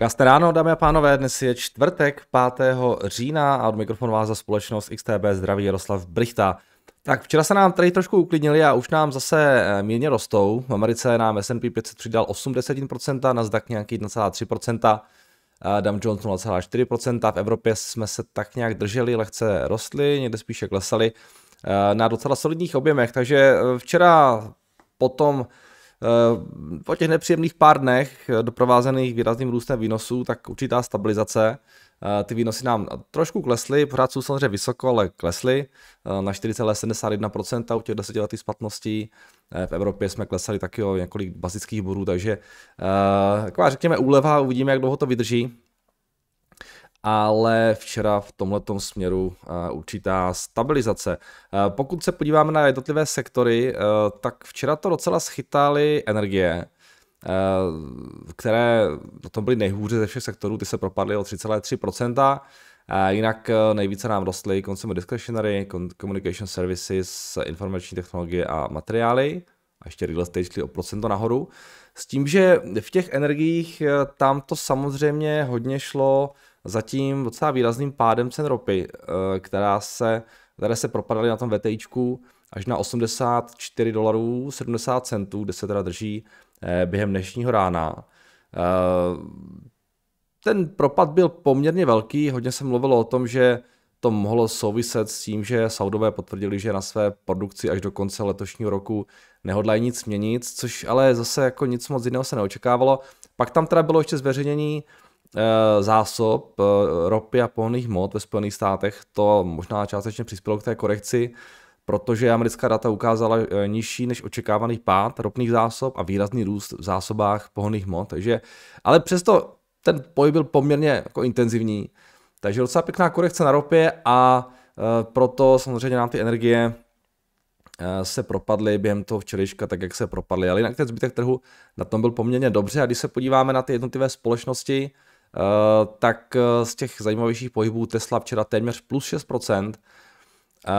Krásné ráno, dámy a pánové, dnes je čtvrtek 5. října a od mikrofonu vás za společnost XTB zdraví Jaroslav Brichta. Tak včera se nám tady trošku uklidnili a už nám zase eh, mírně rostou. V Americe nám S&P 500 přidal 0,8%, Nasdaq nějaký 1,3%, eh, Dow Jones 0,4%, v Evropě jsme se tak nějak drželi, lehce rostli, někde spíše klesali eh, na docela solidních objemech, takže včera potom Eh, po těch nepříjemných pár dnech, eh, doprovázených výrazným růstem výnosů, tak určitá stabilizace. Eh, ty výnosy nám trošku klesly, pořád jsou samozřejmě vysoko, ale klesly na 4,71% u těch desetiletých splatností. V Evropě jsme klesali taky o několik bazických bodů, takže taková řekněme úleva, uvidíme, jak dlouho to vydrží ale včera v tomto směru eh, určitá stabilizace. Eh, pokud se podíváme na jednotlivé sektory, eh, tak včera to docela schytali energie, které na tom byly nejhůře ze všech sektorů, ty se propadly o 3,3%. Jinak nejvíce nám rostly consumer discretionary, communication services, informační technologie a materiály a ještě real estate šli o procento nahoru. S tím, že v těch energiích tam to samozřejmě hodně šlo zatím docela výrazným pádem cen ropy, eh, která se, které se propadaly na tom VTIčku až na 84 dolarů 70 centů, kde se teda drží eh, během dnešního rána. Eh, ten propad byl poměrně velký, hodně se mluvilo o tom, že to mohlo souviset s tím, že Saudové potvrdili, že na své produkci až do konce letošního roku nehodlají nic měnit, což ale zase jako nic moc jiného se neočekávalo. Pak tam teda bylo ještě zveřejnění Eh, zásob eh, ropy a pohonných hmot ve Spojených státech, to možná částečně přispělo k té korekci, protože americká data ukázala eh, nižší než očekávaný pád ropných zásob a výrazný růst v zásobách pohonných hmot. Takže, ale přesto ten pohyb byl poměrně jako intenzivní. Takže docela pěkná korekce na ropě a proto samozřejmě nám ty energie se propadly během toho včerejška tak, jak se propadly. Ale jinak ten zbytek trhu na tom byl poměrně dobře a když se podíváme na ty jednotlivé společnosti, Eh, tak eh, z těch zajímavějších pohybů Tesla včera téměř plus 6%, eh,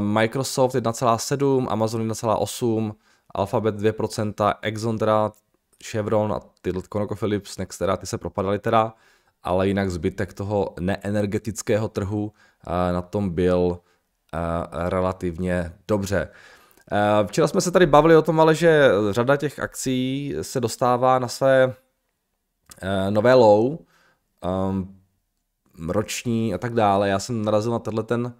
Microsoft 1,7, Amazon 1,8, Alphabet 2%, Exxon teda, Chevron a tyhle ConocoPhillips, Nextera, ty se propadaly teda, ale jinak zbytek toho neenergetického trhu na tom byl relativně dobře. Včera jsme se tady bavili o tom, ale že řada těch akcí se dostává na své nové low, um, roční a tak dále. Já jsem narazil na tenhle ten uh,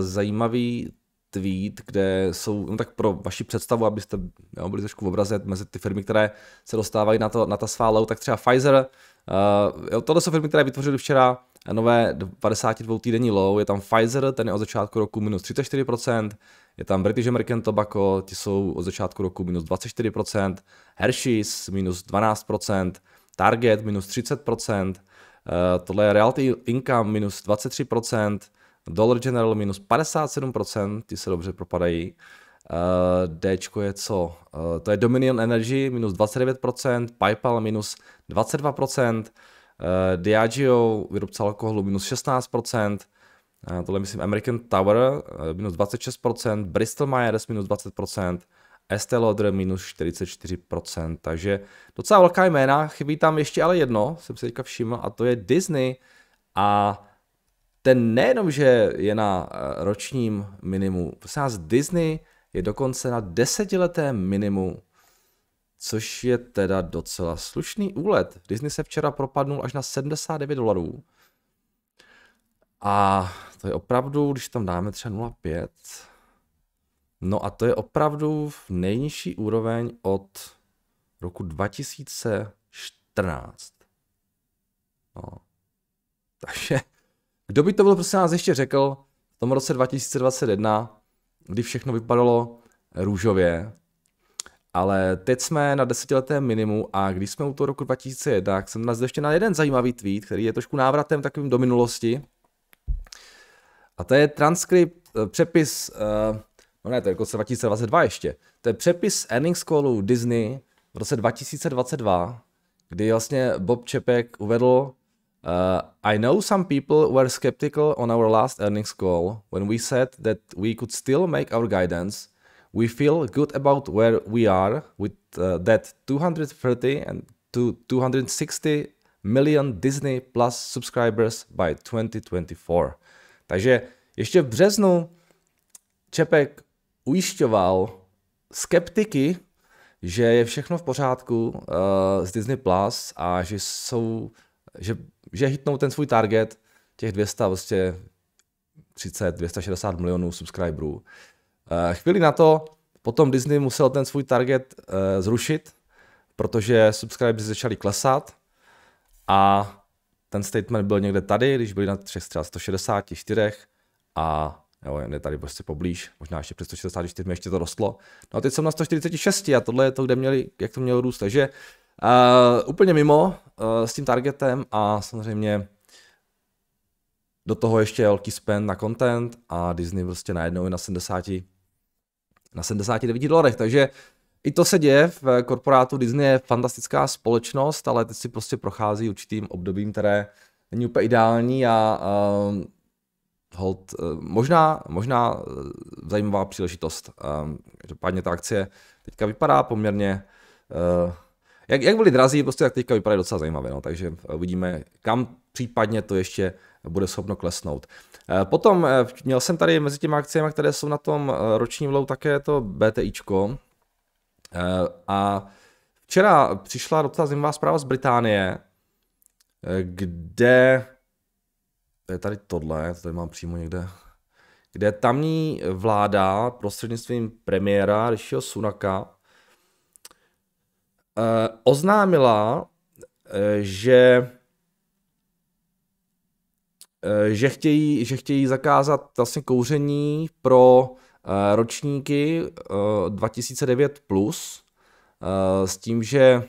zajímavý tweet, kde jsou, no tak pro vaši představu, abyste jo, byli trošku v obraze mezi ty firmy, které se dostávají na, to, na ta svá low, tak třeba Pfizer, uh, tohle jsou firmy, které vytvořily včera nové 52 týdenní low, je tam Pfizer, ten je od začátku roku minus 34%, je tam British American Tobacco, ti jsou od začátku roku minus 24%, Hershey's minus 12%, Target minus 30%, Eh, tohle je Realty Income minus 23%, Dollar General minus 57%, ty se dobře propadají. Eh, D je co? Eh, to je Dominion Energy minus 29%, PayPal minus 22%, Diageo, výrobce alkoholu, minus 16%, tohle myslím American Tower, minus 26%, Bristol Myers, minus 20%, Estée Lauder minus 44%, takže docela velká jména, chybí tam ještě ale jedno, jsem si teďka všiml, a to je Disney a ten nejenom, že je na eh, ročním minimu, prosím vás, Disney je dokonce na desetiletém minimu, což je teda docela slušný úlet. Disney se včera propadnul až na 79 dolarů. A to je opravdu, když tam dáme třeba No a to je opravdu v nejnižší úroveň od roku 2014. No. Takže kdo by to byl prosím nás ještě řekl v tom roce 2021, kdy všechno vypadalo růžově, ale teď jsme na desetileté minimu a když jsme u toho roku 2001, tak jsem nás ještě na jeden zajímavý tweet, který je trošku návratem takovým do minulosti. A to je transkript, eh, přepis uh, no ne, to je jako 2022 ještě. To je přepis earnings callu Disney v roce 2022, kdy vlastně Bob Čepek uvedl Uh, I know some people were skeptical on our last earnings call when we said that we could still make our guidance. We feel good about where we are with uh, that 230 and to 260 million Disney Plus subscribers by 2024. Takže ještě v březnu Čepek ujišťoval skeptiky, že je všechno v pořádku uh, z Disney Plus a že jsou, že, že hitnou ten svůj target těch 200, vlastně 30, 260 milionů subscriberů. Uh, chvíli na to potom Disney musel ten svůj target uh, zrušit, protože subscribers začaly klesat a ten statement byl někde tady, když byli na třeba 164 a jo, je tady prostě poblíž, možná ještě přes 164 ještě to rostlo. No a teď jsem na 146 a tohle je to, kde měli, jak to mělo růst, takže uh, úplně mimo uh, s tím targetem a samozřejmě do toho ještě velký spend na content a Disney prostě najednou je na 70 na 79 dolarech, takže i to se děje v korporátu Disney, je fantastická společnost, ale teď si prostě prochází určitým obdobím, které není úplně ideální a uh, hold, eh, možná, možná eh, zajímavá příležitost. Ehm, každopádně ta akcie teďka vypadá poměrně, eh, jak, jak byli drazí, prostě tak teďka vypadá docela zajímavě, no, takže uvidíme, kam případně to ještě bude schopno klesnout. Potom měl jsem tady mezi těmi akciemi, které jsou na tom ročním low, také to BTIčko. A včera přišla docela zajímavá zpráva z Británie, kde to je tady tohle, to tady mám přímo někde, kde tamní vláda prostřednictvím premiéra Rishio Sunaka eh, oznámila, eh, že eh, že chtějí, že chtějí zakázat vlastně kouření pro eh, ročníky 2009 eh, plus eh, s tím, že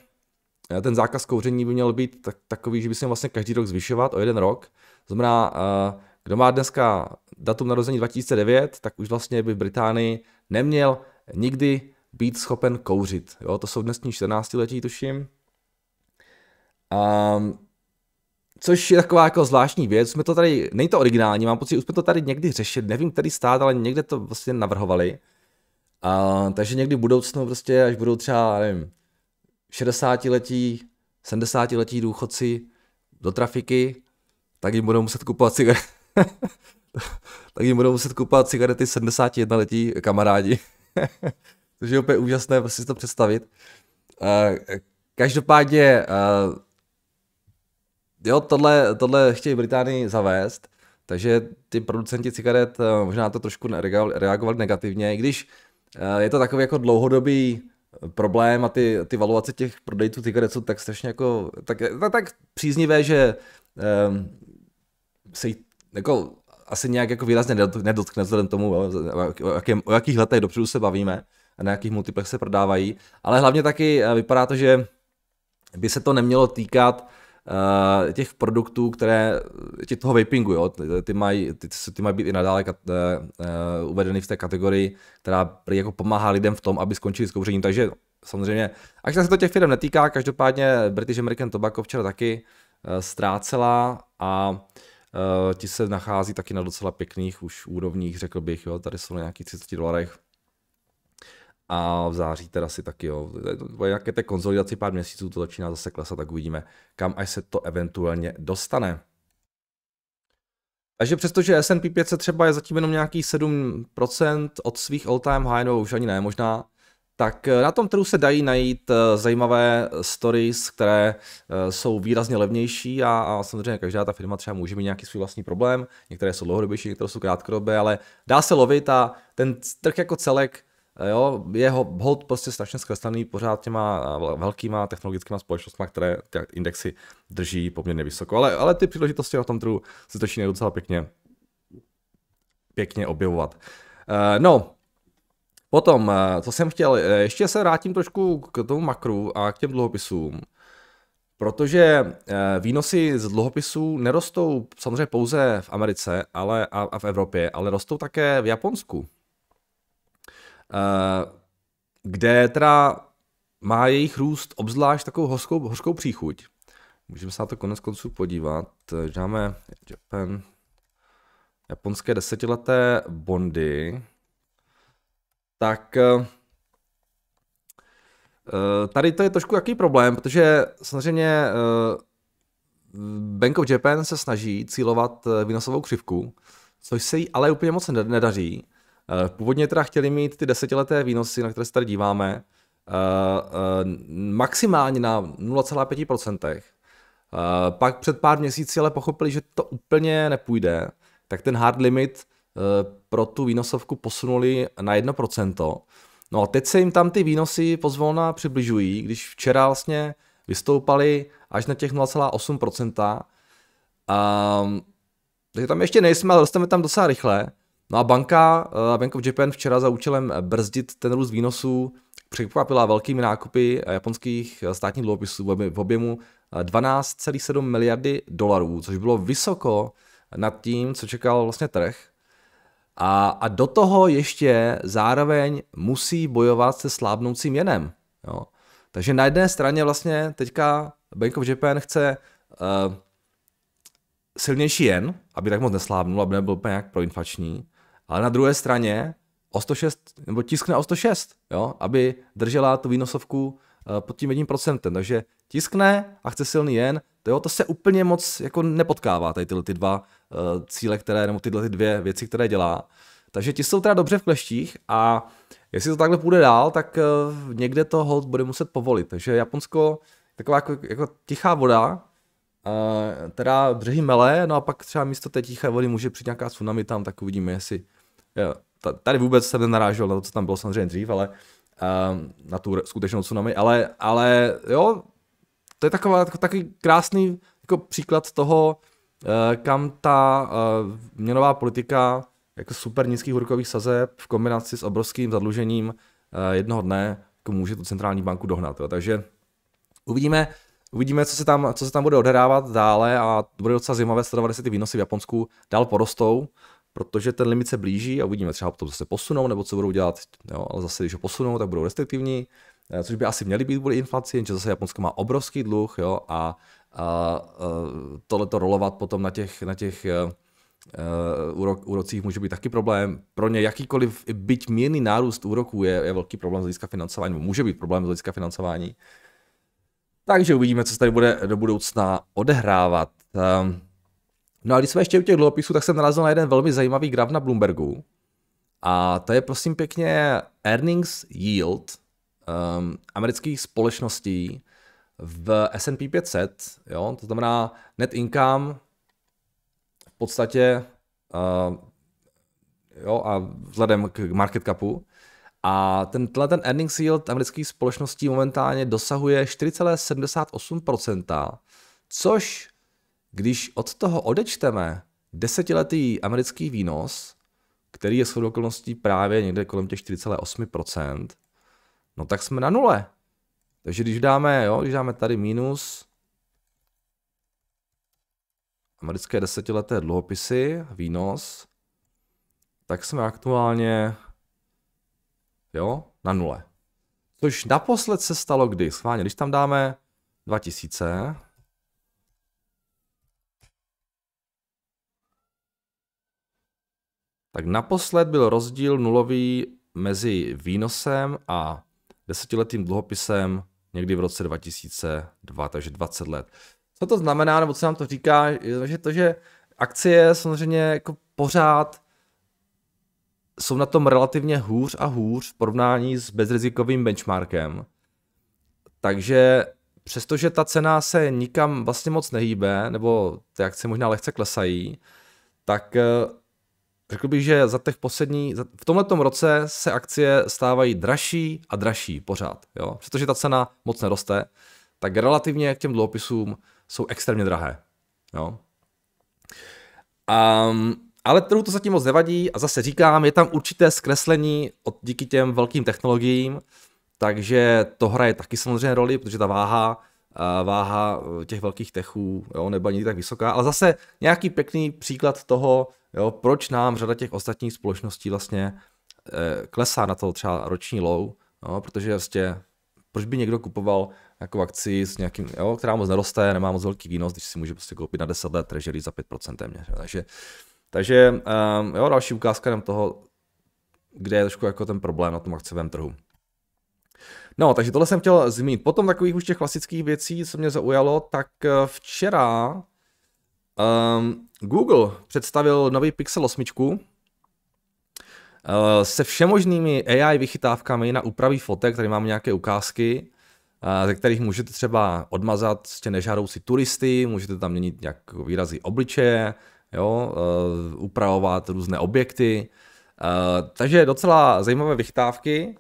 ten zákaz kouření by měl být tak, takový, že by se vlastně každý rok zvyšovat o jeden rok znamená, eh, kdo má dneska datum narození 2009, tak už vlastně by v Británii neměl nikdy být schopen kouřit. Jo, to jsou dnesní 14-letí, tuším. Um, což je taková jako zvláštní věc, jsme to tady, není to originální, mám pocit, už jsme to tady někdy řešili, nevím který stát, ale někde to vlastně navrhovali. Uh, takže někdy v budoucnu prostě, až budou třeba, nevím, 60 letí, 70 letí důchodci do trafiky, tak jim budou muset kupovat cigarety. tak jim budou muset kupovat cigarety 71 letí kamarádi. Což je úplně úžasné prostě si to představit. Uh, každopádně, uh, jo, tohle, tohle chtějí Británii zavést, takže ty producenti cigaret uh, možná to trošku reagovali negativně, i když uh, je to takový jako dlouhodobý problém a ty, ty valuace těch prodejců cigaret jsou tak strašně jako, tak, tak, tak příznivé, že se jí jako asi nějak jako výrazně nedotkne vzhledem tomu, o, jakém, o jakých letech dopředu se bavíme a na jakých multiplech se prodávají. Ale hlavně taky eh, vypadá to, že by se to nemělo týkat uh, těch produktů, které tě toho vapingu, jo? Ty, mají, ty, ty mají být i nadále kat, uh, uh, uvedeny v té kategorii, která jako pomáhá lidem v tom, aby skončili s kouřením. Takže samozřejmě, až se to těch firm netýká, každopádně British American Tobacco včera taky uh, ztrácela a uh, Uh, ti se nachází taky na docela pěkných už úrovních, řekl bych, jo, tady jsou na nějakých 30 dolarech. A v září teda si taky, jo, po nějaké té konzolidaci pár měsíců to začíná zase klesat, tak uvidíme, kam až se to eventuálně dostane. Takže přestože S&P 500 třeba je zatím jenom nějaký 7% od svých all-time high, nebo už ani ne možná, tak eh, na tom trhu se dají najít eh, zajímavé eh, stories, které jsou výrazně levnější a, a samozřejmě každá ta firma třeba může mít nějaký svůj vlastní problém, některé jsou dlouhodobější, některé jsou krátkodobé, ale dá se lovit a ten trh jako celek Jo, jeho hold prostě strašně zkreslený pořád těma velkýma technologickýma společnostmi, které ty indexy drží poměrně vysoko. Ale, ale ty příležitosti na tom trhu se začínají docela pěkně, pěkně objevovat. no, Potom, eh, co jsem chtěl, eh, ještě se vrátím trošku k tomu makru a k těm dluhopisům. Protože eh, výnosy z dluhopisů nerostou samozřejmě pouze v Americe ale, a v Evropě, ale rostou také v Japonsku. Kde teda má jejich růst obzvlášť takovou hořkou, hořkou příchuť. Můžeme se na to konec konců podívat. Žáme Japan, japonské desetileté bondy, tak eh, eh, tady to je trošku jaký problém, protože samozřejmě eh, Bank of Japan se snaží cílovat výnosovou křivku, což se jí ale úplně moc nedaří. Původně teda chtěli mít ty desetileté výnosy, na které se tady díváme, maximálně na 0,5%. Pak před pár měsíci ale pochopili, že to úplně nepůjde, tak ten hard limit Eh, pro tu výnosovku posunuli na 1%. No a teď se jim tam ty výnosy pozvolna přibližují, když včera vlastně vystoupali až na těch 0,8%. Um, takže tam ještě nejsme, ale dostaneme tam docela rychle. No a banka eh, Bank of Japan včera za účelem brzdit ten růst výnosů překvapila velkými nákupy japonských státních dluhopisů v objemu 12,7 miliardy dolarů, což bylo vysoko nad tím, co čekal vlastně trh. A, a do toho ještě zároveň musí bojovat se slábnoucím jenem. Jo. Takže na jedné straně vlastně teďka Bank of Japan chce uh, silnější jen, aby tak moc neslábnul, aby nebyl úplně nějak proinflační, ale na druhé straně o 106, nebo tiskne o 106, jo, aby držela tu výnosovku uh, pod tím jedním procentem. Takže tiskne a chce silný jen, to, jo, to se úplně moc jako nepotkává, tady tyhle ty dva uh, cíle, které, nebo tyhle ty dvě věci, které dělá. Takže ti jsou teda dobře v kleštích a jestli to takhle půjde dál, tak uh, někde to hold bude muset povolit. Takže Japonsko, taková jako, jako tichá voda, uh, teda břehy mele, no a pak třeba místo té tiché vody může přijít nějaká tsunami tam, tak uvidíme, jestli... Jo, tady vůbec se nenarážel na to, co tam bylo samozřejmě dřív, ale na tu skutečnou tsunami, ale, ale jo, to je taková, jako takový krásný jako příklad toho, eh, kam ta eh, měnová politika jako super nízkých úrokových sazeb v kombinaci s obrovským zadlužením eh, jednoho dne jako může tu centrální banku dohnat. Jo. Takže uvidíme, uvidíme, co se, tam, co se tam bude odehrávat dále a bude docela zajímavé sledovat, jestli ty výnosy v Japonsku dál porostou, protože ten limit se blíží a uvidíme, třeba to zase posunou, nebo co budou dělat, jo, ale zase, když ho posunou, tak budou restriktivní, Eh, což by asi měly být kvůli inflaci, jenže zase Japonsko má obrovský dluh jo, a, a, a eh, to rolovat potom na těch, na těch Uh, úrok, úrocích může být taky problém. Pro ně jakýkoliv, byť mírný nárůst úroků je, je velký problém z hlediska financování, může být problém z hlediska financování. Takže uvidíme, co se tady bude do budoucna odehrávat. Um, no a když jsme ještě u těch dluhopisů, tak jsem narazil na jeden velmi zajímavý graf na Bloombergu. A to je prosím pěkně earnings yield, um, amerických společností v S&P 500, jo? to znamená net income v podstatě uh, jo, a vzhledem k market capu. A tenhle ten earnings yield amerických společností momentálně dosahuje 4,78%, což když od toho odečteme desetiletý americký výnos, který je shodou okolností právě někde kolem těch 4,8%, no tak jsme na nule. Takže když dáme, jo, když dáme tady minus americké desetileté dluhopisy, výnos, tak jsme aktuálně jo, na nule. Což naposled se stalo kdy? Schválně, když tam dáme 2000, tak naposled byl rozdíl nulový mezi výnosem a desetiletým dluhopisem někdy v roce 2002, takže 20 let. Co to znamená, nebo co nám to říká, že to, že akcie samozřejmě jako pořád jsou na tom relativně hůř a hůř v porovnání s bezrizikovým benchmarkem. Takže přestože ta cena se nikam vlastně moc nehýbe, nebo ty akcie možná lehce klesají, tak eh, Řekl bych, že za těch poslední, v tomto roce se akcie stávají dražší a dražší pořád, jo? protože ta cena moc neroste, tak relativně k těm dluhopisům jsou extrémně drahé. Jo? Um, ale trhu to zatím moc nevadí a zase říkám, je tam určité zkreslení od, díky těm velkým technologiím, takže to hraje taky samozřejmě roli, protože ta váha, váha e, těch velkých techů jo, nebyla nikdy tak vysoká. Ale zase nějaký pěkný příklad toho, Jo, proč nám řada těch ostatních společností vlastně e, klesá na to třeba roční low, no, protože vlastně, proč by někdo kupoval jako akci s nějakým, jo, která moc neroste, nemá moc velký výnos, když si může prostě koupit na 10 let treasury za 5% téměř. takže, takže um, jo, další ukázka jenom toho, kde je trošku jako ten problém na tom akciovém trhu. No, takže tohle jsem chtěl zmínit. Potom takových už těch klasických věcí, co mě zaujalo, tak eh, včera um, Google představil nový Pixel 8 eh, se všemožnými AI vychytávkami na úpravy fotek, tady mám nějaké ukázky, eh, ze kterých můžete třeba odmazat tě nežádoucí turisty, můžete tam měnit nějak výrazy obličeje, jo, eh, upravovat různé objekty. Takže docela zajímavé vychytávky.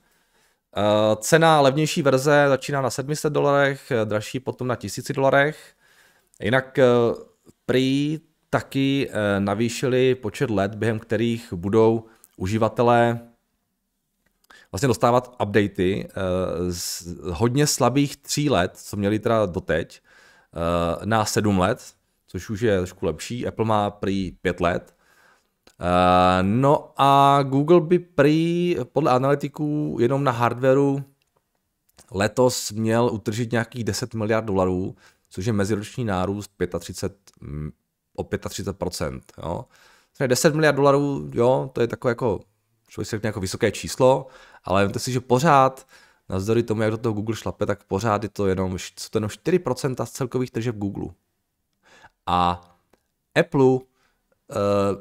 Cena levnější verze začíná na 700 dolarech, dražší potom na 1000 dolarech. Jinak prý taky eh, navýšili počet let, během kterých budou uživatelé vlastně dostávat updaty eh, z hodně slabých tří let, co měli teda doteď, eh, na sedm let, což už je trošku lepší. Apple má prý pět let. No a Google by prý podle analytiků jenom na hardwareu letos měl utržit nějakých 10 miliard dolarů, což je meziroční nárůst 35 o 35%. Jo. 10 miliard dolarů, jo, to je takové jako, člověk si řekne jako vysoké číslo, ale vímte si, že pořád, navzdory tomu, jak do toho Google šlape, tak pořád je to jenom, to jenom 4% z celkových tržeb Google. A Apple, eh,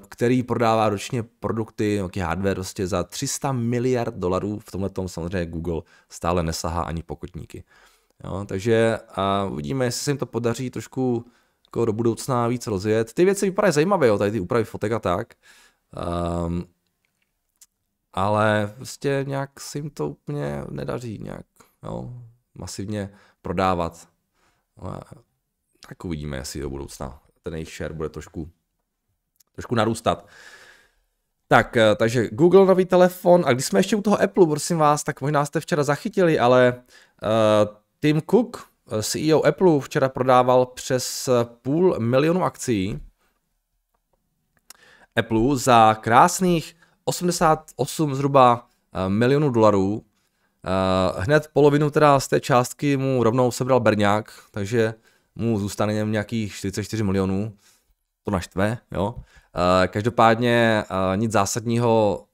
který prodává ročně produkty, nějaký hardware prostě za 300 miliard dolarů, v tomhle tom samozřejmě Google stále nesahá ani pokotníky. Jo, takže a uvidíme, jestli se jim to podaří trošku jako do budoucna víc rozjet. Ty věci vypadají zajímavě, jo, tady ty úpravy fotek a tak. Um, ale prostě nějak si jim to úplně nedaří nějak jo, masivně prodávat. No, tak uvidíme, jestli do budoucna ten jejich share bude trošku, trošku narůstat. Tak, eh, takže Google nový telefon, a když jsme ještě u toho Apple, prosím vás, tak možná jste včera zachytili, ale uh, Tim Cook CEO Apple včera prodával přes půl milionu akcí Apple za krásných 88 zhruba eh, milionů dolarů. Eh, hned polovinu teda z té částky mu rovnou sebral Berňák, takže mu zůstane nějakých 44 milionů. To naštve, jo. Eh, každopádně nic zásadního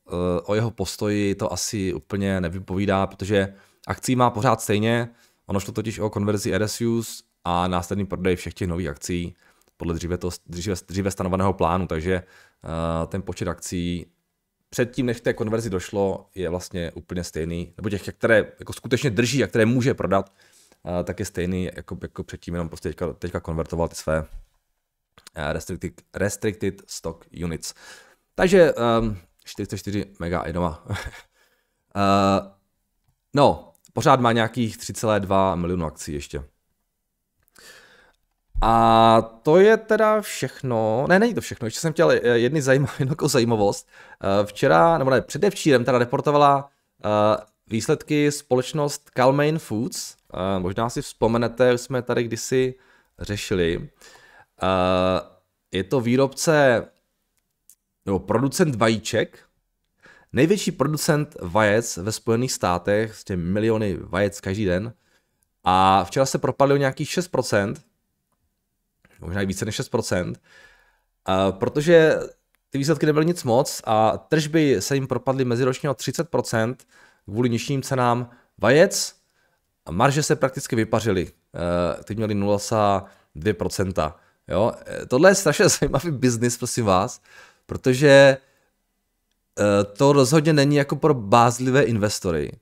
o jeho postoji to asi úplně nevypovídá, protože akcí má pořád stejně, Ono šlo totiž o konverzi RSUs a následný prodej všech těch nových akcí podle dříve, to, dříve, dříve stanoveného plánu, takže uh, ten počet akcí předtím, než k té konverzi došlo, je vlastně úplně stejný, nebo těch, které jako skutečně drží a které může prodat, uh, tak je stejný jako, jako předtím, jenom prostě teďka, teďka konvertoval ty své eh, restricted, restricted stock units. Takže um, 44 mega i doma. uh, no, pořád má nějakých 3,2 milionů akcí ještě. A to je teda všechno. Ne, není to všechno, ještě jsem chtěl eh, jedny zajímav, jednou zajímavost. Eh, včera, nebo ne, předevčírem teda reportovala eh, výsledky společnost Calmain Foods. Možná si vzpomenete, už jsme tady kdysi řešili. Je to výrobce nebo producent vajíček, Největší producent vajec ve Spojených státech, s těmi miliony vajec každý den. A včera se propadly o nějakých 6%, možná i více než 6%, protože ty výsledky nebyly nic moc a tržby se jim propadly meziročně o 30% kvůli nižším cenám vajec. A marže se prakticky vypařily. E, ty měly 0,2%. Jo? E, tohle je strašně zajímavý biznis, prosím vás, protože Eh, to rozhodně není jako pro bázlivé investory.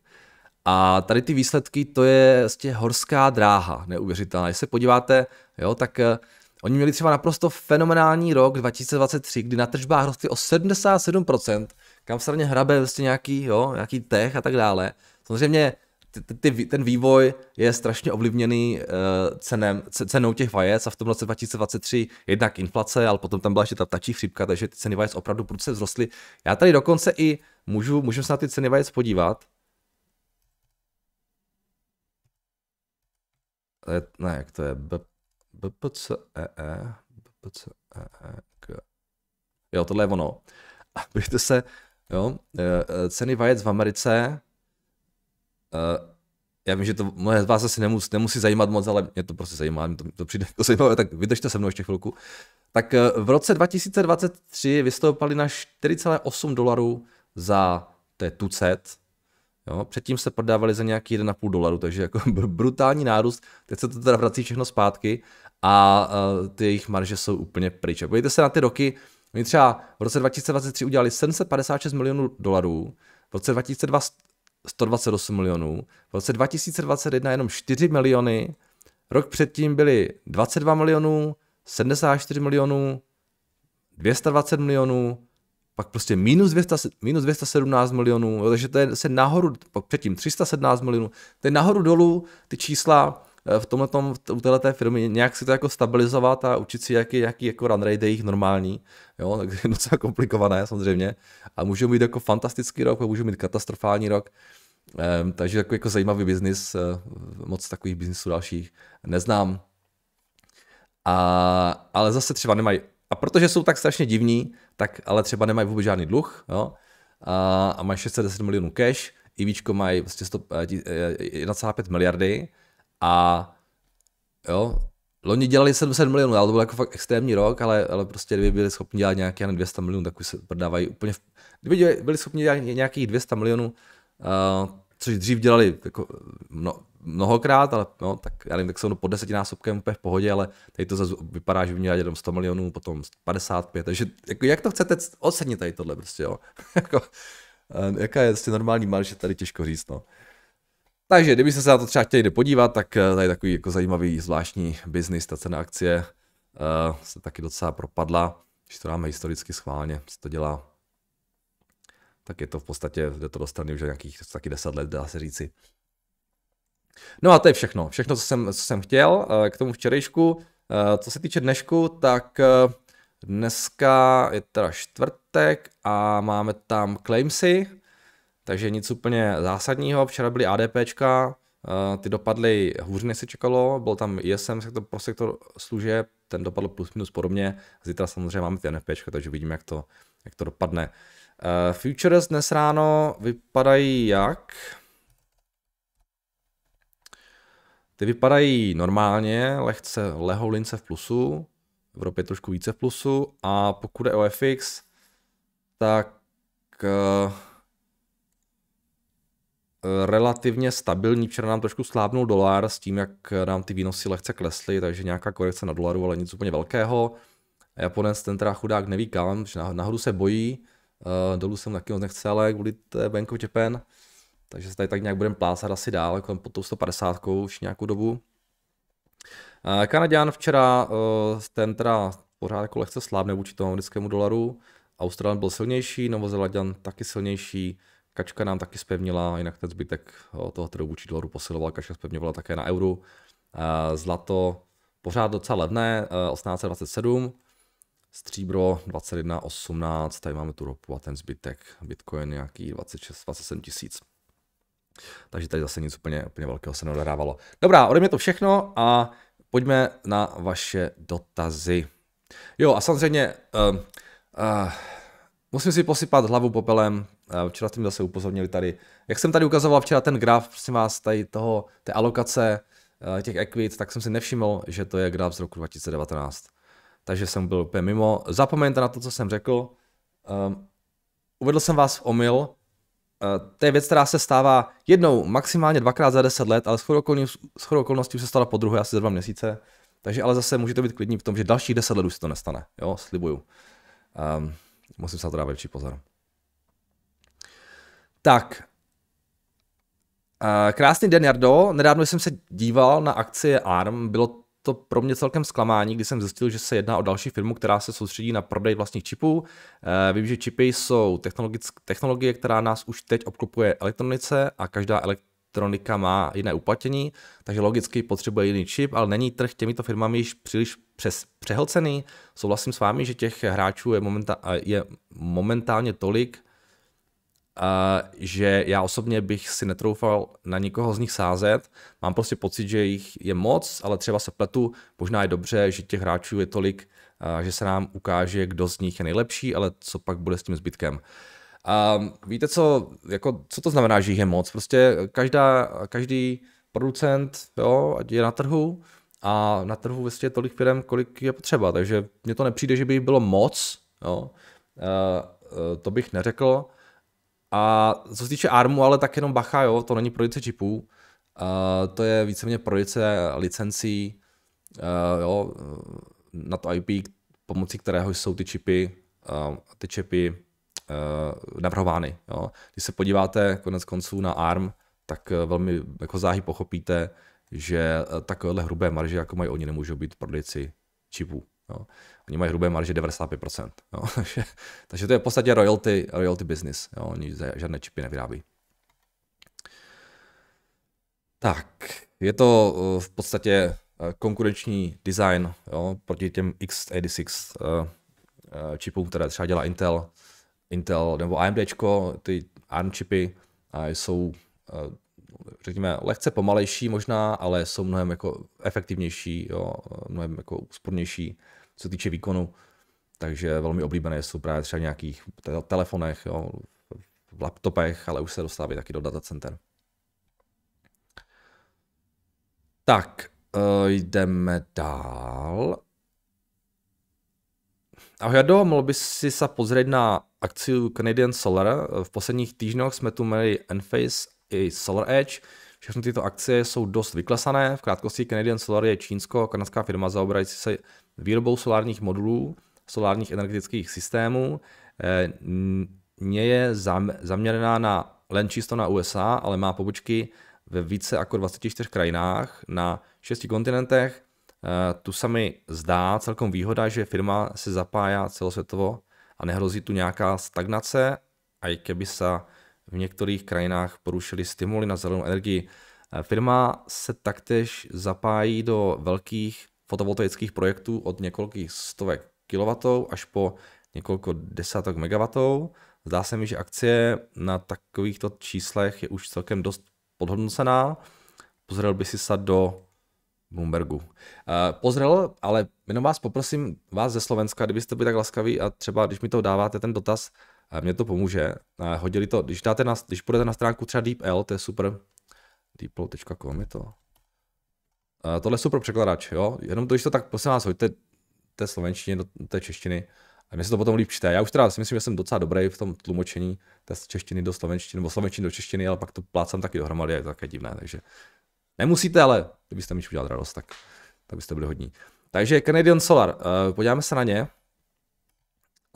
A tady ty výsledky, to je vlastně horská dráha, neuvěřitelná. Když se podíváte, jo, tak eh, oni měli třeba naprosto fenomenální rok 2023, kdy na tržbách rostly o 77%, kam se hrabe vlastně nějaký, jo, nějaký tech a tak dále. Samozřejmě ty, ty, ten vývoj je strašně ovlivněný uh, cenem, cenou těch vajec a v tom roce 2023 jednak inflace, ale potom tam byla ještě ta ptačí chřipka, takže ty ceny vajec opravdu prudce vzrostly. Já tady dokonce i můžu, můžu se na ty ceny vajec podívat. Ne, jak to je? BPCEE, e, e e, jo, tohle je ono. A se, jo, eh, eh, ceny vajec v Americe Eh, já vím, že to moje vás asi nemusí, nemusí zajímat moc, ale mě to prostě zajímá, mě to, to přijde jako zajímavé, tak vydržte se mnou ještě chvilku. Tak eh, v roce 2023 vystoupali na 4,8 dolarů za té tucet, Jo, předtím se prodávali za nějaký 1,5 dolaru, takže jako brutální nárůst. Teď se to teda vrací všechno zpátky a eh, ty jejich marže jsou úplně pryč. A se na ty roky, oni třeba v roce 2023 udělali 756 milionů dolarů, v roce 2022, 128 milionů, v roce 2021 jenom 4 miliony, rok předtím byly 22 milionů, 74 milionů, 220 milionů, pak prostě minus, 200, minus 217 milionů, jo, takže to je se nahoru, pak předtím 317 milionů, to je nahoru dolů ty čísla eh, v tomhle tom, u této firmy, nějak si to jako stabilizovat a učit si, jaký, jaký jako run rate je jich normální, jo, takže je docela komplikované samozřejmě a můžou mít jako fantastický rok, můžou mít katastrofální rok, Um, takže takový jako zajímavý biznis, eh, moc takových biznisů dalších neznám. A, ale zase třeba nemají, a protože jsou tak strašně divní, tak ale třeba nemají vůbec žádný dluh, jo? A, a mají 610 milionů cash, IVčko mají prostě 1,5 eh, eh, miliardy a jo, Loni dělali 700 milionů, ale to byl jako fakt extrémní rok, ale, ale prostě kdyby byli schopni dělat nějaké 200 milionů, tak už se prodávají úplně. V... Kdyby byli schopni dělat nějakých 200 milionů, Eh, což dřív dělali jako eh, mnohokrát, ale no, tak já nevím, tak jsou pod desetinásobkem úplně v pohodě, ale tady to zase vypadá, že by měla jenom 100 milionů, potom 55, takže jako, jak to chcete ocenit tady tohle prostě, jo? Jako, eh, jaká je vlastně normální marže, tady těžko říct, no. Takže kdybyste se na to třeba chtěli podívat, tak tady takový jako zajímavý zvláštní biznis, ta cena akcie uh, se taky docela propadla, když to dáme historicky schválně, se to dělá tak je to v podstatě, že to do už nějakých taky 10 let, dá se říci. No a to je všechno. Všechno, co jsem, co jsem chtěl eh, k tomu včerejšku. Eh, co se týče dnešku, tak eh, dneska je teda čtvrtek a máme tam claimsy, takže nic úplně zásadního. Včera byly ADPčka, Eh, ty dopadly hůř, než se čekalo, byl tam ISM sektor, pro sektor služeb, ten dopadl plus minus podobně, zítra samozřejmě máme ty NFP, takže vidíme, jak to, jak to dopadne. Uh, futures dnes ráno vypadají jak? Ty vypadají normálně, lehce lehou lince v plusu, v Evropě trošku více v plusu a pokud je o FX, tak uh, relativně stabilní. Včera nám trošku slábnul dolar s tím, jak nám ty výnosy lehce klesly, takže nějaká korekce na dolaru, ale nic úplně velkého. Japonec ten teda chudák neví kam, že nahoru se bojí, eh, dolů jsem taky moc nechce, ale kvůli té Bank of Japan. Takže se tady tak nějak budeme plácat asi dál, kolem pod tou 150 už nějakou dobu. Eh, Kanaděn včera eh, ten teda pořád jako lehce slábne vůči tomu americkému dolaru. Australan byl silnější, Novozelandian taky silnější. Kačka nám taky spevnila, jinak ten zbytek eh, toho trhu vůči dolaru posiloval, kačka spevňovala také na euru. Eh, zlato pořád docela levné, 18,27, eh, stříbro 21,18, tady máme tu ropu a ten zbytek, bitcoin nějaký 26, 27 tisíc. Takže tady zase nic úplně, úplně velkého se nedarávalo. Dobrá, ode mě to všechno a pojďme na vaše dotazy. Jo a samozřejmě... Uh, uh, musím si posypat hlavu popelem. Eh, včera jste mi zase upozornili tady. Jak jsem tady ukazoval včera ten graf, prosím vás, tady toho, té alokace eh, těch equit, tak jsem si nevšiml, že to je graf z roku 2019. Takže jsem byl úplně mimo. Zapomeňte na to, co jsem řekl. Um, uvedl jsem vás v omyl. Uh, to je věc, která se stává jednou, maximálně dvakrát za 10 let, ale s chodou okolností se stala po druhé asi za dva měsíce. Takže ale zase můžete být klidní v tom, že dalších 10 let už se to nestane. Jo, slibuju. Um, Musím sa teda väčší pozor. Tak. Eh, krásný den, Jardo. Nedávno jsem se díval na akcie ARM. Bylo to pro mě celkem zklamání, když jsem zjistil, že se jedná o další firmu, která se soustředí na prodej vlastních čipů. Eh, vím, že čipy jsou technologie, která nás už teď obklopuje elektronice a každá elektronika elektronika má jiné uplatnění, takže logicky potřebuje jiný čip, ale není trh těmito firmami již příliš přes, přehlcený. Souhlasím s vámi, že těch hráčů je, momenta, je momentálně tolik, Uh, že já osobně bych si netroufal na nikoho z nich sázet. Mám prostě pocit, že jich je moc, ale třeba se pletu. Možná je dobře, že těch hráčů je tolik, uh, že se nám ukáže, kdo z nich je nejlepší, ale co pak bude s tím zbytkem. A víte co, jako, co to znamená, že jich je moc? Prostě každá, každý producent jo, je na trhu a na trhu vlastně je tolik firm, kolik je potřeba, takže mně to nepřijde, že by jich bylo moc, jo. E, to bych neřekl. A co se týče ARMu, ale tak jenom bacha, jo, to není prodice čipů, e, to je víceméně prodice licencí, e, jo, na to IP, pomocí kterého jsou ty čipy, ty čipy Eh, navrhovány. Jo. Když se podíváte konec konců na ARM, tak eh, velmi jako záhy pochopíte, že eh, takovéhle hrubé marže, jako mají oni, nemůžou být prodejci čipů. Jo. Oni mají hrubé marže 95%. Jo. takže, takže to je v podstatě royalty, royalty business. Jo. Oni žádné čipy nevyrábí. Tak, je to v podstatě konkurenční design jo, proti těm x86 čipům, které třeba dělá Intel. Intel nebo AMD, ty ARM čipy jsou, eh, řekněme, lehce pomalejší možná, ale jsou mnohem jako efektivnější, jo, mnohem jako úspornější, co se týče výkonu. Takže velmi oblíbené jsou právě třeba v nějakých telefonech, jo, v laptopech, ale už se dostávají taky do datacenter. Tak, eh, jdeme dál. A Ahojado, mohl by si se pozřít na akciu Canadian Solar. V posledních týdnech jsme tu měli Enphase i Solar Edge. Všechny tyto akcie jsou dost vyklesané. V krátkosti Canadian Solar je čínsko-kanadská firma zaobírající se výrobou solárních modulů, solárních energetických systémů. Eh, Nie je zaměřená na len čisto na USA, ale má pobočky ve více jako 24 krajinách na šesti kontinentech Eh, tu se mi zdá celkom výhoda, že firma se zapájá celosvětovo a nehrozí tu nějaká stagnace, a i keby se v některých krajinách porušily stimuly na zelenou energii. Eh, firma se taktéž zapájí do velkých fotovoltaických projektů od několik stovek kW až po několik desátok MW. Zdá se mi, že akcie na takovýchto číslech je už celkem dost podhodnocená. Pozrel by si se do Bloombergu. Uh, pozrel, ale jenom vás poprosím, vás ze Slovenska, kdybyste byli tak laskaví a třeba, když mi to dáváte ten dotaz, uh, mě to pomůže. Uh, hodili to, když dáte na, když půjdete na stránku třeba DeepL, to je super, deepl.com je to. Uh, tohle je super překladač, jo, jenom to, když to tak, prosím vás, hoďte té slovenštiny do té češtiny. A mě se to potom líp čte. Já už teda si myslím, že jsem docela dobrý v tom tlumočení té češtiny do slovenštiny, nebo slovenštiny do češtiny, ale pak to plácám taky dohromady a je to také divné, takže Nemusíte, ale kdybyste mi udělat radost, tak, tak byste byli hodní. Takže Canadian Solar, uh, podíváme se na ně.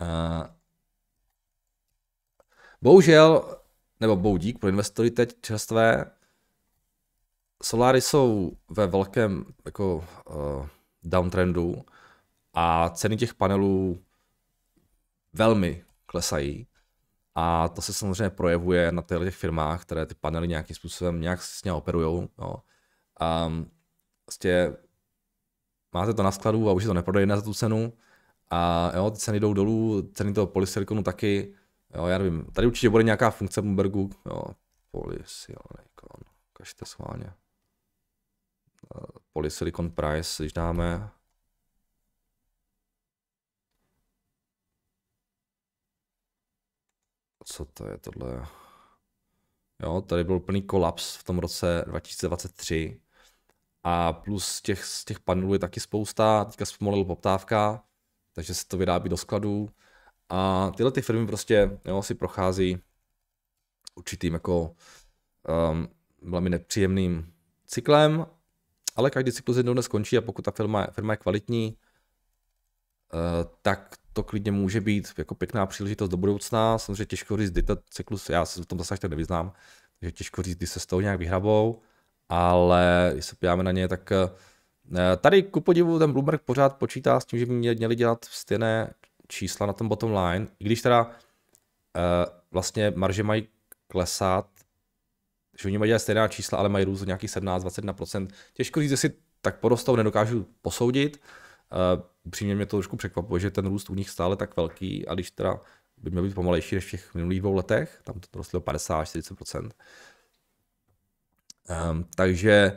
Uh, bohužel, nebo boudík pro investory teď čerstvé, soláry jsou ve velkém jako, uh, downtrendu a ceny těch panelů velmi klesají. A to se samozřejmě projevuje na těch firmách, které ty panely nějakým způsobem nějak s ně operují. No a vlastně máte to na skladu a už je to neprodejné za tu cenu a jo, ty ceny jdou dolů, ceny toho polysilikonu taky, jo, já nevím, tady určitě bude nějaká funkce Bloombergu, jo, polysilikon, kažte schválně. Polysilicon price, když dáme, co to je tohle? Jo, tady byl plný kolaps v tom roce 2023 a plus těch, z těch panelů je taky spousta, teďka zpomalil poptávka, takže se to vyrábí do skladů. A tyhle ty firmy prostě jo, si prochází určitým jako um, velmi nepříjemným cyklem, ale každý cyklus jednou neskončí a pokud ta firma, firma je kvalitní, uh, tak to klidně může být jako pěkná příležitost do budoucna. Samozřejmě těžko říct, kdy ten cyklus, já se v tom zase tak nevyznám, takže těžko říct, kdy se z toho nějak vyhrabou ale když se podíváme na ně, tak eh, tady ku podivu ten Bloomberg pořád počítá s tím, že by měli dělat stejné čísla na tom bottom line, i když teda eh, vlastně marže mají klesat, že oni mají dělat stejná čísla, ale mají růst nějakých 17-21%. Těžko říct, jestli tak porostou, nedokážu posoudit. Eh, upřímně mě to trošku překvapuje, že ten růst u nich stále tak velký, a když teda by měl být pomalejší než v těch minulých dvou letech, tam to rostlo 50-40%, Um, takže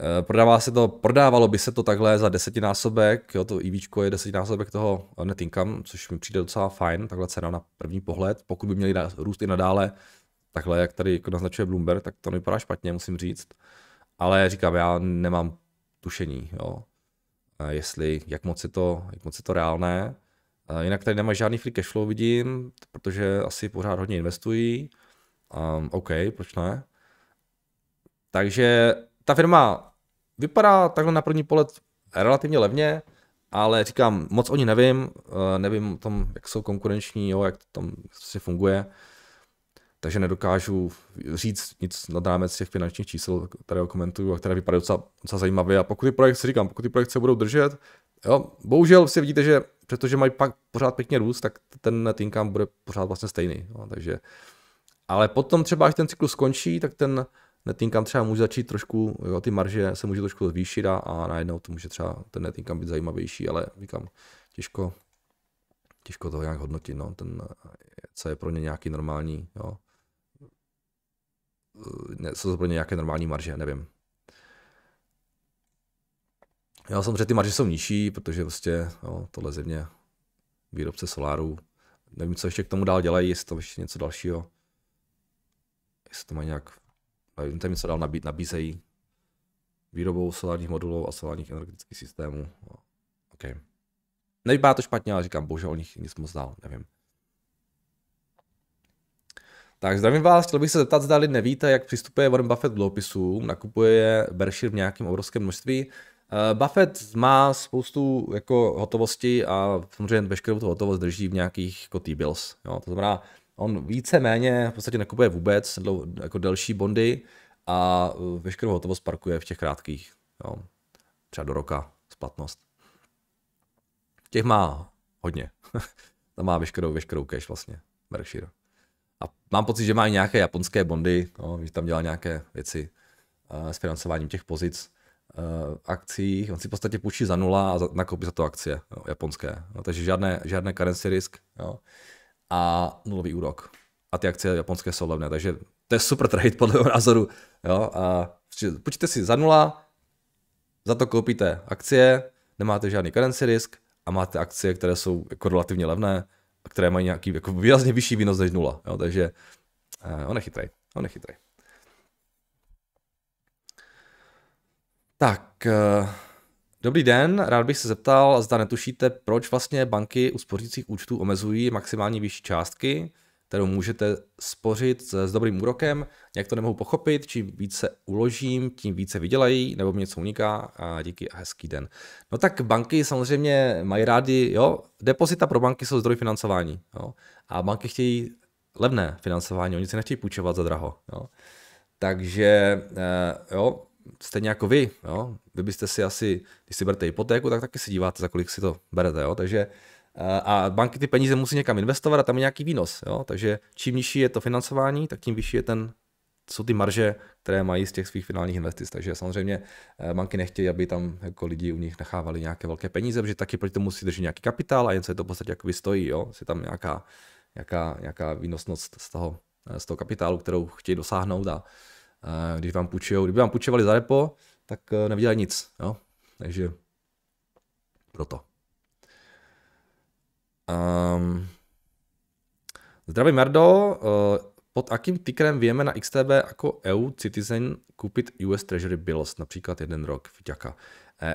uh, prodává se to, prodávalo by se to takhle za desetinásobek, jo, to IVčko je desetinásobek toho net income, což mi přijde docela fajn, takhle cena na první pohled, pokud by měli růst i nadále, takhle jak tady jako naznačuje Bloomberg, tak to nevypadá špatně, musím říct, ale říkám, já nemám tušení, jo, eh, jestli, jak moc je to, jak moc je to reálné. Eh, jinak tady nemá žádný free cash flow, vidím, protože asi pořád hodně investují. Um, OK, proč ne? Takže ta firma vypadá takhle na první pohled relativně levně, ale říkám, moc o ní nevím, eh, nevím o tom, jak jsou konkurenční, jo, jak to tam si prostě funguje, takže nedokážu říct nic nad rámec těch finančních čísel, které komentuju a které vypadají docela, docela zajímavě. A pokud ty projekce, říkám, pokud ty projekce budou držet, jo, bohužel si vidíte, že protože mají pak pořád pěkně růst, tak ten net income bude pořád vlastně stejný. Jo, takže, ale potom třeba, až ten cyklus skončí, tak ten netinkám třeba může začít trošku, jo, ty marže se může trošku zvýšit a, a najednou to může třeba ten netinkám být zajímavější, ale říkám, těžko, těžko to nějak hodnotit, no, ten, co je pro ně nějaký normální, jo, ne, co jsou pro ně nějaké normální marže, nevím. Jo, samozřejmě ty marže jsou nižší, protože vlastně, jo, tohle země výrobce solárů. Nevím, co ještě k tomu dál dělají, jestli to ještě něco dalšího. Jestli to má nějak tam něco dál nabí, nabízejí výrobou solárních modulů a solárních energetických systémů. Ok. Nevypadá to špatně, ale říkám, bože, o nich nic moc dál, nevím. Tak zdravím vás, chtěl bych se zeptat, zda nevíte, jak přistupuje Warren Buffett k dluhopisům, nakupuje je Berkshire v nějakém obrovském množství. Eh, Buffett má spoustu jako hotovosti a samozřejmě veškerou tu hotovost drží v nějakých jako T-bills. To znamená, on více-méně v podstatě nekupuje vůbec jako delší bondy a e, veškerou hotovost parkuje v těch krátkých. Jo. Třeba do roka splatnost. Těch má hodně. Tam má veškerou, veškerou cash vlastně, Berkshire. A mám pocit, že má nějaké japonské bondy, no, že tam dělá nějaké věci uh, s financováním těch pozic uh, e, akcí. On si v podstatě půjčí za nula a za, nakoupí za to akcie jo, japonské. No, takže žádné, žádné currency risk. Jo a nulový úrok. A ty akcie japonské jsou levné, takže to je super trade podle mého názoru. Jo? A počíte si za nula, za to koupíte akcie, nemáte žádný currency risk a máte akcie, které jsou jako relativně levné a které mají nějaký jako výrazně vyšší výnos než nula. Jo? Takže eh, on je chytrý, on je chytrý. Tak, eh, Dobrý den, rád bych se zeptal, zda netušíte, proč vlastně banky u spořících účtů omezují maximální výši částky, kterou můžete spořit s, dobrým úrokem. Jak to nemohu pochopit, čím více uložím, tím více vydělají, nebo mi něco uniká. A díky a hezký den. No tak banky samozřejmě mají rádi, jo, depozita pro banky jsou zdroj financování. Jo, a banky chtějí levné financování, oni si nechtějí půjčovat za draho. Jo. Takže eh, jo, stejně jako vy, jo? vy byste si asi, když si berete hypotéku, tak taky si díváte, za kolik si to berete, jo? takže eh, a banky ty peníze musí někam investovat a tam je nějaký výnos, jo? takže čím nižší je to financování, tak tím vyšší je ten, jsou ty marže, které mají z těch svých finálních investic, takže samozřejmě eh, banky nechtějí, aby tam jako lidi u nich nechávali nějaké velké peníze, protože taky proti tomu musí držet nějaký kapitál a jen je to v podstatě jakoby stojí, jo? je tam nějaká, nějaká, nějaká výnosnost z toho, eh, z toho kapitálu, kterou chtějí dosáhnout a když vám půjčujou, kdyby vám půjčovali za repo, tak eh, nevydělají nic, jo? takže proto. Um, ehm, zdravý Mardo, eh, pod akým tickerem víme na XTB jako EU Citizen koupit US Treasury Bills, například jeden rok, vďaka. Eh,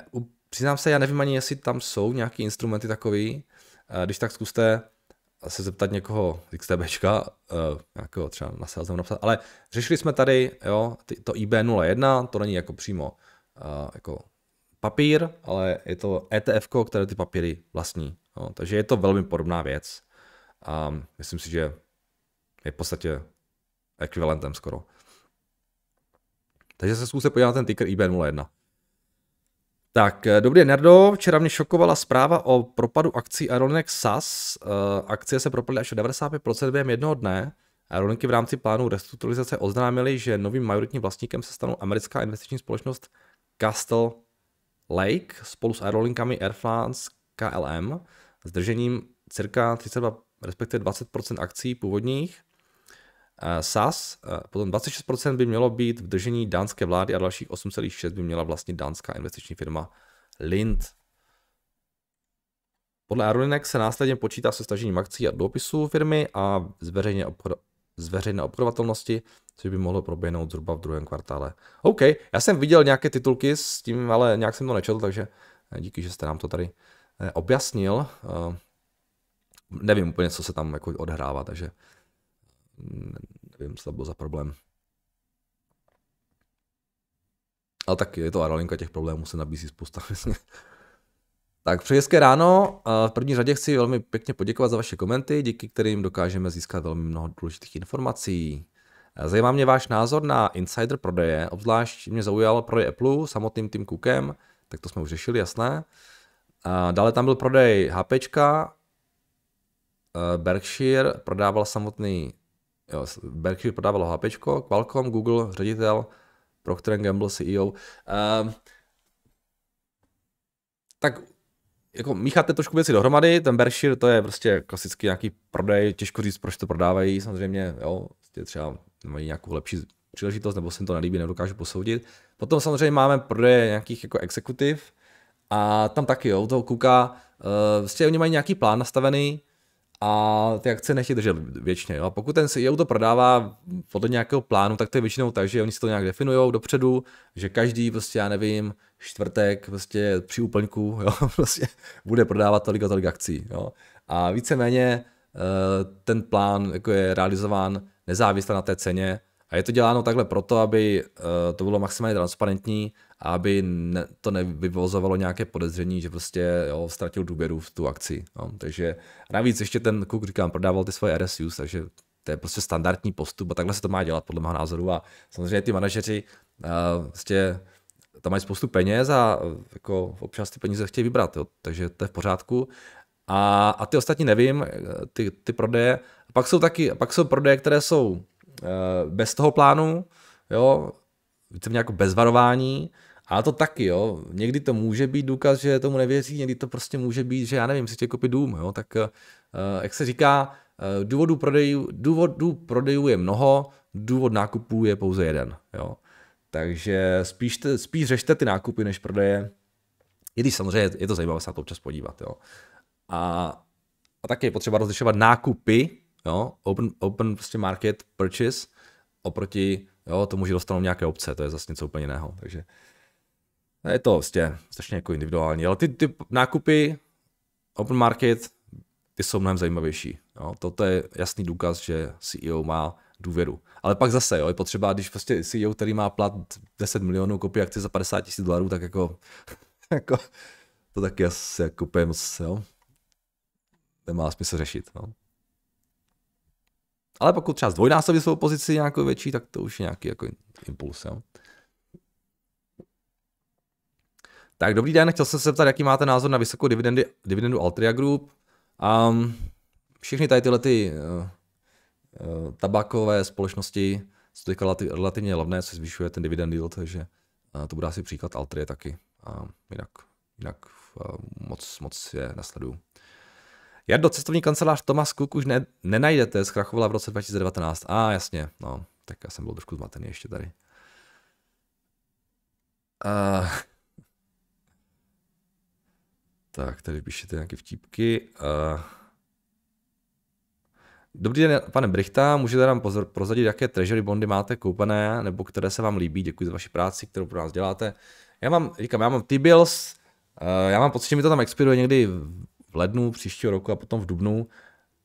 přiznám se, já nevím ani, jestli tam jsou nějaké instrumenty takový, když tak zkuste se zeptat někoho z XTBčka, uh, eh, nějakého třeba na seznamu napsat, ale řešili jsme tady jo, to IB01, to není jako přímo uh, jako papír, ale je to ETF, které ty papíry vlastní. Jo, takže je to velmi podobná věc. A um, myslím si, že je v podstatě ekvivalentem skoro. Takže se zkuste podívat na ten ticker IB01. Tak, eh, dobrý Nerdo, včera mě šokovala zpráva o propadu akcí Aeronex SAS. Eh, akcie se propadly až o 95% během jednoho dne. Aerolinky v rámci plánu restrukturalizace oznámili, že novým majoritním vlastníkem se stanou americká investiční společnost Castle Lake spolu s aerolinkami Air France KLM s držením cirka 32, respektive 20% akcí původních. Eh, SAS, eh, potom 26% by mělo být v držení dánské vlády a dalších 8,6 by měla vlastně dánská investiční firma Lind. Podle Arulinek se následně počítá se stažením akcí a dopisů firmy a zveřejně obchod, z veřejné obchodovatelnosti, což by mohlo proběhnout zhruba v druhém kvartále. OK, já jsem viděl nějaké titulky s tím, ale nějak jsem to nečetl, takže eh, díky, že jste nám to tady objasnil. Nevím úplně, co se tam jako odhrává, takže nevím, co to bylo za problém. Ale tak je to Aralinka, těch problémů se nabízí spousta. tak přeji hezké ráno. V první řadě chci velmi pěkně poděkovat za vaše komenty, díky kterým dokážeme získat velmi mnoho důležitých informací. Zajímá mě váš názor na insider prodeje, obzvlášť mě zaujal prodej Apple samotným tým Cookem, tak to jsme už řešili, jasné. Dále tam byl prodej HP, eh, Berkshire prodával samotný Jo, Berkshire prodávalo HP, Qualcomm, Google, ředitel, Procter Gamble, CEO. Um, ehm, uh, tak jako mícháte trošku věci dohromady, ten Berkshire to je prostě klasicky nějaký prodej, těžko říct, proč to prodávají, samozřejmě, jo, prostě třeba mají nějakou lepší příležitost, nebo se jim to nelíbí, nedokážu posoudit. Potom samozřejmě máme prodeje nějakých jako exekutiv a tam taky, jo, toho kuka, uh, vlastně oni mají nějaký plán nastavený, a ty akce nechtějí držet věčně. Jo. A pokud ten CEO to prodává podle nějakého plánu, tak to je většinou tak, že oni si to nějak definují dopředu, že každý, prostě já nevím, čtvrtek prostě při úplňku jo, prostě bude prodávat tolik a tolik akcí. Jo. A víceméně eh, ten plán jako je realizován nezávisle na té ceně a je to děláno takhle proto, aby eh, to bylo maximálně transparentní a aby ne, to nevyvozovalo nějaké podezření, že prostě jo, ztratil důvěru v tu akci. No. Takže navíc ještě ten kuk, říkám, prodával ty svoje RSUs, takže to je prostě standardní postup a takhle se to má dělat podle mého názoru. A samozřejmě ty manažeři uh, prostě tam mají spoustu peněz a uh, jako občas ty peníze chtějí vybrat, jo, takže to je v pořádku. A, a ty ostatní nevím, ty, ty prodeje. Pak jsou taky, pak jsou prodeje, které jsou Eh, bez toho plánu, jo, víceméně jako bez varování, ale to taky, jo. Někdy to může být důkaz, že tomu nevěří, někdy to prostě může být, že já nevím, si tě koupit dům, jo. Tak eh, jak se říká, eh, důvodů prodejů, důvodů prodejů je mnoho, důvod nákupů je pouze jeden, jo. Takže spíš, te, spíš řešte ty nákupy, než prodeje. I když samozřejmě je to zajímavé se na to občas podívat, jo. A, a taky je potřeba rozlišovat nákupy jo, open, open prostě market purchase oproti jo, tomu, že dostanou nějaké obce, to je zase něco úplně jiného, takže no, je to vlastně strašně jako individuální, ale ty, ty nákupy open market, ty jsou mnohem zajímavější. Jo? Toto je jasný důkaz, že CEO má důvěru. Ale pak zase, jo, je potřeba, když prostě CEO, který má plat 10 milionů kopí akci za 50 tisíc dolarů, tak jako, jako to taky asi jako moc, jo, nemá smysl řešit. No. Ale pokud třeba zdvojnásobí svou pozici nějakou větší, tak to už je nějaký jako impuls. Jo? Tak dobrý den, chtěl jsem se zeptat, jaký máte názor na vysokou dividendy, dividendu Altria Group. Um, všechny tady tyhle ty, uh, eh, uh, eh, tabakové společnosti jsou teď relativně levné, co zvyšuje ten dividend yield, takže uh, to bude asi příklad Altria taky. Uh, jinak jinak uh, moc, moc je nesleduju do cestovní kancelář Thomas Cook už ne, nenajdete, zkrachovala v roce 2019. A ah, jasně, no, tak já jsem byl trošku zmatený ještě tady. Uh, tak, tady píšete nějaké vtípky. Uh, Dobrý den, pane Brichta, můžete nám pozor, prozradit, jaké treasury bondy máte koupené, nebo které se vám líbí, děkuji za vaši práci, kterou pro nás děláte. Já mám, říkám, já mám T-bills, uh, já mám pocit, že mi to tam expiruje někdy lednu příštího roku a potom v dubnu.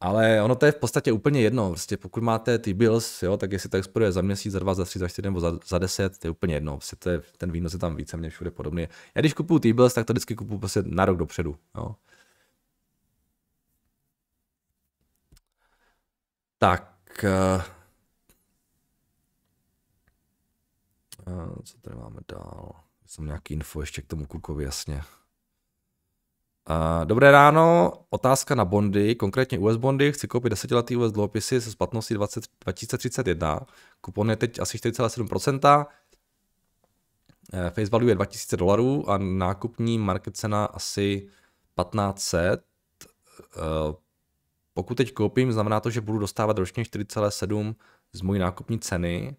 Ale ono to je v podstatě úplně jedno. Prostě pokud máte ty bills, jo, tak jestli to exploduje za měsíc, za dva, za tři, za čtyři nebo za, za deset, to je úplně jedno. Prostě to je, ten výnos je tam více mě všude podobný. Já když kupuju ty bills, tak to vždycky kupuju prostě na rok dopředu. Jo. Tak. Uh, co tady máme dál? Jsem nějaký info ještě k tomu klukovi, jasně dobré ráno, otázka na bondy, konkrétně US bondy. Chci koupit desetiletý US dluhopisy se splatností 20, 2031. Kupon je teď asi 4,7%. Eh, face value je 2000 dolarů a nákupní market cena asi 1500. Eh, pokud teď koupím, znamená to, že budu dostávat ročně 4,7 z mojí nákupní ceny.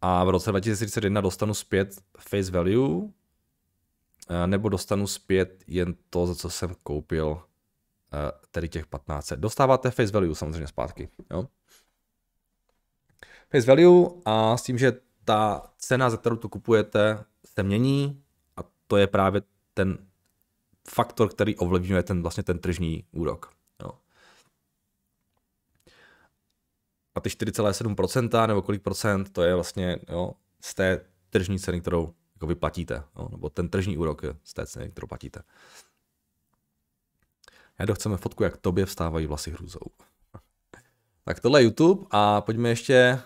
A v roce 2031 dostanu zpět face value Eh, nebo dostanu zpět jen to, za co jsem koupil, eh, tedy těch 15. Dostáváte face value samozřejmě zpátky. Jo? Face value a s tím, že ta cena, za kterou to kupujete, se mění a to je právě ten faktor, který ovlivňuje ten, vlastně ten tržní úrok. Jo. A ty 4,7% nebo kolik procent, to je vlastně jo, z té tržní ceny, kterou jako vyplatíte, no, nebo ten tržní úrok z té ceny, kterou platíte. Já chceme fotku, jak tobě vstávají vlasy hrůzou. Tak tohle je YouTube a pojďme ještě